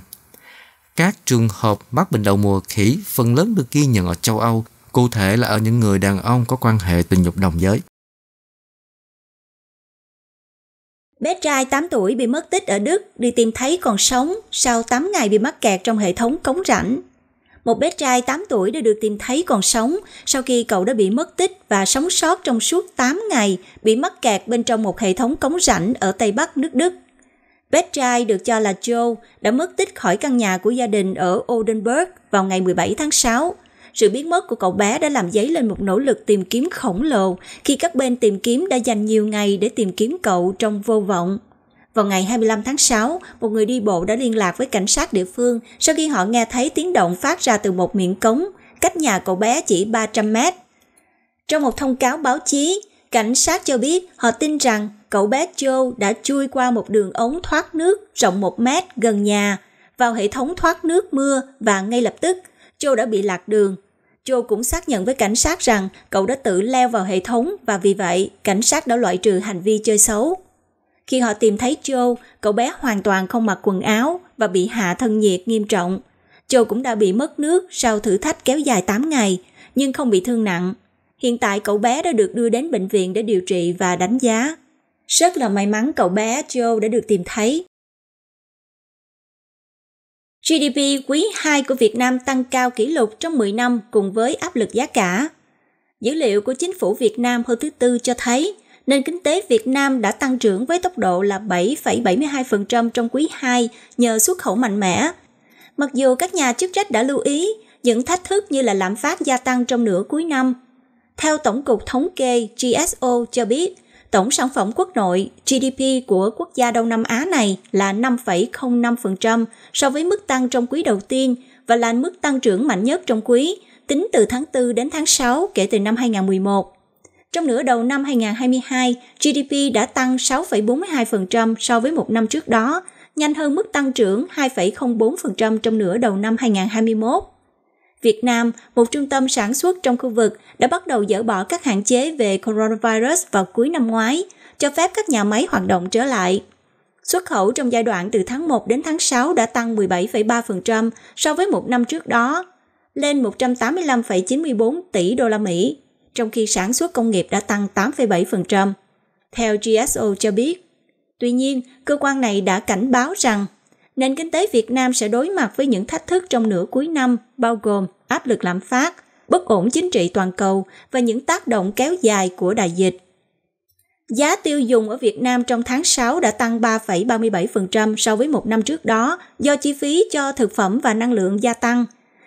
Các trường hợp mắc bệnh đậu mùa khỉ phần lớn được ghi nhận ở châu Âu, cụ thể là ở những người đàn ông có quan hệ tình dục đồng giới. Bé trai 8 tuổi bị mất tích ở Đức đi tìm thấy còn sống sau 8 ngày bị mắc kẹt trong hệ thống cống rãnh. Một bé trai 8 tuổi đã được tìm thấy còn sống sau khi cậu đã bị mất tích và sống sót trong suốt 8 ngày bị mắc kẹt bên trong một hệ thống cống rãnh ở Tây Bắc nước Đức Bé trai được cho là Joe đã mất tích khỏi căn nhà của gia đình ở Oldenburg vào ngày 17 tháng 6. Sự biến mất của cậu bé đã làm dấy lên một nỗ lực tìm kiếm khổng lồ khi các bên tìm kiếm đã dành nhiều ngày để tìm kiếm cậu trong vô vọng. Vào ngày 25 tháng 6, một người đi bộ đã liên lạc với cảnh sát địa phương sau khi họ nghe thấy tiếng động phát ra từ một miệng cống, cách nhà cậu bé chỉ 300 mét. Trong một thông cáo báo chí, cảnh sát cho biết họ tin rằng cậu bé Joe đã chui qua một đường ống thoát nước rộng một mét gần nhà vào hệ thống thoát nước mưa và ngay lập tức Joe đã bị lạc đường. Joe cũng xác nhận với cảnh sát rằng cậu đã tự leo vào hệ thống và vì vậy cảnh sát đã loại trừ hành vi chơi xấu. Khi họ tìm thấy Joe, cậu bé hoàn toàn không mặc quần áo và bị hạ thân nhiệt nghiêm trọng. Joe cũng đã bị mất nước sau thử thách kéo dài 8 ngày, nhưng không bị thương nặng. Hiện tại cậu bé đã được đưa đến bệnh viện để điều trị và đánh giá. Rất là may mắn cậu bé Joe đã được tìm thấy. GDP quý 2 của Việt Nam tăng cao kỷ lục trong 10 năm cùng với áp lực giá cả. Dữ liệu của chính phủ Việt Nam hôm thứ Tư cho thấy nền kinh tế Việt Nam đã tăng trưởng với tốc độ là 7,72% trong quý 2 nhờ xuất khẩu mạnh mẽ. Mặc dù các nhà chức trách đã lưu ý những thách thức như là lạm phát gia tăng trong nửa cuối năm. Theo Tổng cục Thống kê GSO cho biết, tổng sản phẩm quốc nội GDP của quốc gia Đông Nam Á này là 5,05% so với mức tăng trong quý đầu tiên và là mức tăng trưởng mạnh nhất trong quý tính từ tháng 4 đến tháng 6 kể từ năm 2011. Trong nửa đầu năm 2022, GDP đã tăng 6,42% so với một năm trước đó, nhanh hơn mức tăng trưởng 2,04% trong nửa đầu năm 2021. Việt Nam, một trung tâm sản xuất trong khu vực, đã bắt đầu dỡ bỏ các hạn chế về coronavirus vào cuối năm ngoái, cho phép các nhà máy hoạt động trở lại. Xuất khẩu trong giai đoạn từ tháng 1 đến tháng 6 đã tăng 17,3% so với một năm trước đó, lên 185,94 tỷ đô la Mỹ, trong khi sản xuất công nghiệp đã tăng 8,7%. Theo GSO cho biết, tuy nhiên, cơ quan này đã cảnh báo rằng nền kinh tế Việt Nam sẽ đối mặt với những thách thức trong nửa cuối năm, bao gồm áp lực lạm phát, bất ổn chính trị toàn cầu và những tác động kéo dài của đại dịch. Giá tiêu dùng ở Việt Nam trong tháng 6 đã tăng 3,37% so với một năm trước đó do chi phí cho thực phẩm và năng lượng gia tăng.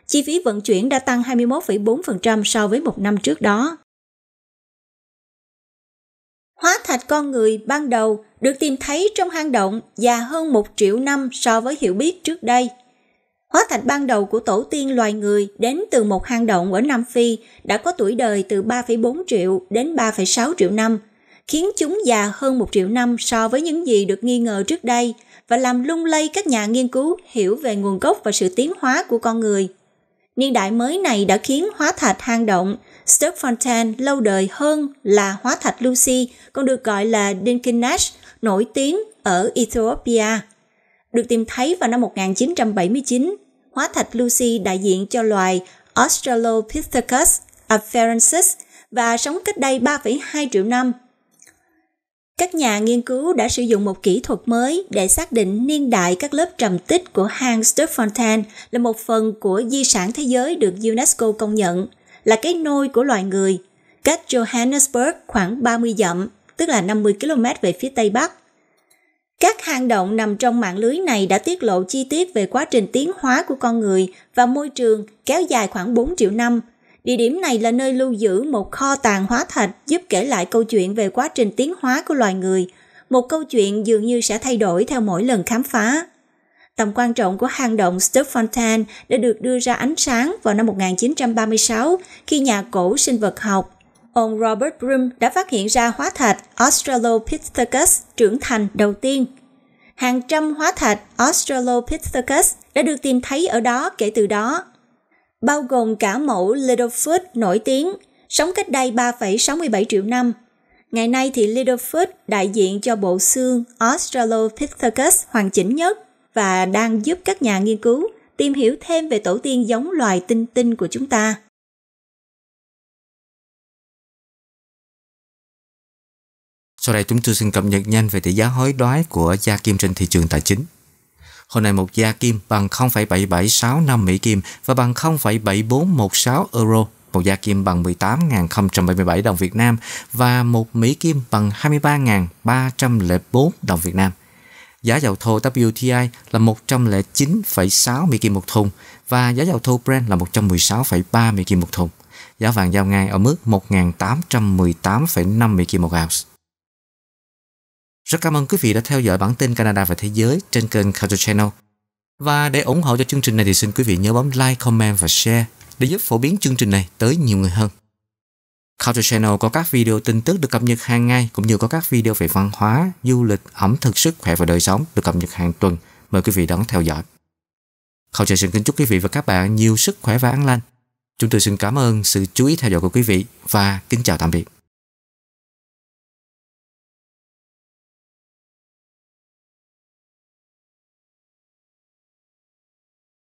Chi phí vận chuyển đã tăng 21,4% so với một năm trước đó. thạch con người ban đầu được tìm thấy trong hang động già hơn một triệu năm so với hiểu biết trước đây. Hóa thạch ban đầu của tổ tiên loài người đến từ một hang động ở Nam Phi đã có tuổi đời từ 3,4 triệu đến 3,6 triệu năm, khiến chúng già hơn một triệu năm so với những gì được nghi ngờ trước đây và làm lung lay các nhà nghiên cứu hiểu về nguồn gốc và sự tiến hóa của con người. Niên đại mới này đã khiến hóa thạch hang động Steve lâu đời hơn là hóa thạch Lucy, còn được gọi là Dinkinash, nổi tiếng ở Ethiopia. Được tìm thấy vào năm 1979, hóa thạch Lucy đại diện cho loài Australopithecus afarensis và sống cách đây 3,2 triệu năm. Các nhà nghiên cứu đã sử dụng một kỹ thuật mới để xác định niên đại các lớp trầm tích của hang Stubbfontein là một phần của di sản thế giới được UNESCO công nhận – là cái nôi của loài người, cách Johannesburg khoảng 30 dặm, tức là 50 km về phía tây bắc. Các hang động nằm trong mạng lưới này đã tiết lộ chi tiết về quá trình tiến hóa của con người và môi trường kéo dài khoảng 4 triệu năm. Địa điểm này là nơi lưu giữ một kho tàng hóa thạch giúp kể lại câu chuyện về quá trình tiến hóa của loài người, một câu chuyện dường như sẽ thay đổi theo mỗi lần khám phá. Tầm quan trọng của hang động Sturfontein đã được đưa ra ánh sáng vào năm 1936 khi nhà cổ sinh vật học ông Robert Broom đã phát hiện ra hóa thạch Australopithecus trưởng thành đầu tiên. Hàng trăm hóa thạch Australopithecus đã được tìm thấy ở đó kể từ đó, bao gồm cả mẫu Littlefoot nổi tiếng, sống cách đây 3,67 triệu năm. Ngày nay thì Littlefoot đại diện cho bộ xương Australopithecus hoàn chỉnh nhất – và đang giúp các nhà nghiên cứu tìm hiểu thêm về tổ tiên giống loài tinh tinh của chúng ta. Sau đây chúng tôi xin cập nhật nhanh về tỷ giá hối đoái của gia kim trên thị trường tài chính. Hôm nay một gia kim bằng 0,7765 Mỹ Kim và bằng 0,7416 Euro, một gia kim bằng 18.077 đồng Việt Nam và một Mỹ Kim bằng 23.304 đồng Việt Nam giá dầu thô WTI là 109,6 Mỹ kim một thùng và giá dầu thô Brent là 116,3 Mỹ kim một thùng. Giá vàng giao ngay ở mức 1.818,5 Mỹ kim một ounce. Rất cảm ơn quý vị đã theo dõi bản tin Canada và Thế giới trên kênh Culture Channel. Và để ủng hộ cho chương trình này thì xin quý vị nhớ bấm like, comment và share để giúp phổ biến chương trình này tới nhiều người hơn. Culture Channel có các video tin tức được cập nhật hàng ngày cũng như có các video về văn hóa, du lịch, ẩm thực, sức khỏe và đời sống được cập nhật hàng tuần. Mời quý vị đón theo dõi. Culture xin kính chúc quý vị và các bạn nhiều sức khỏe và an lành. Chúng tôi xin cảm ơn sự chú ý theo dõi của quý vị và kính chào tạm biệt.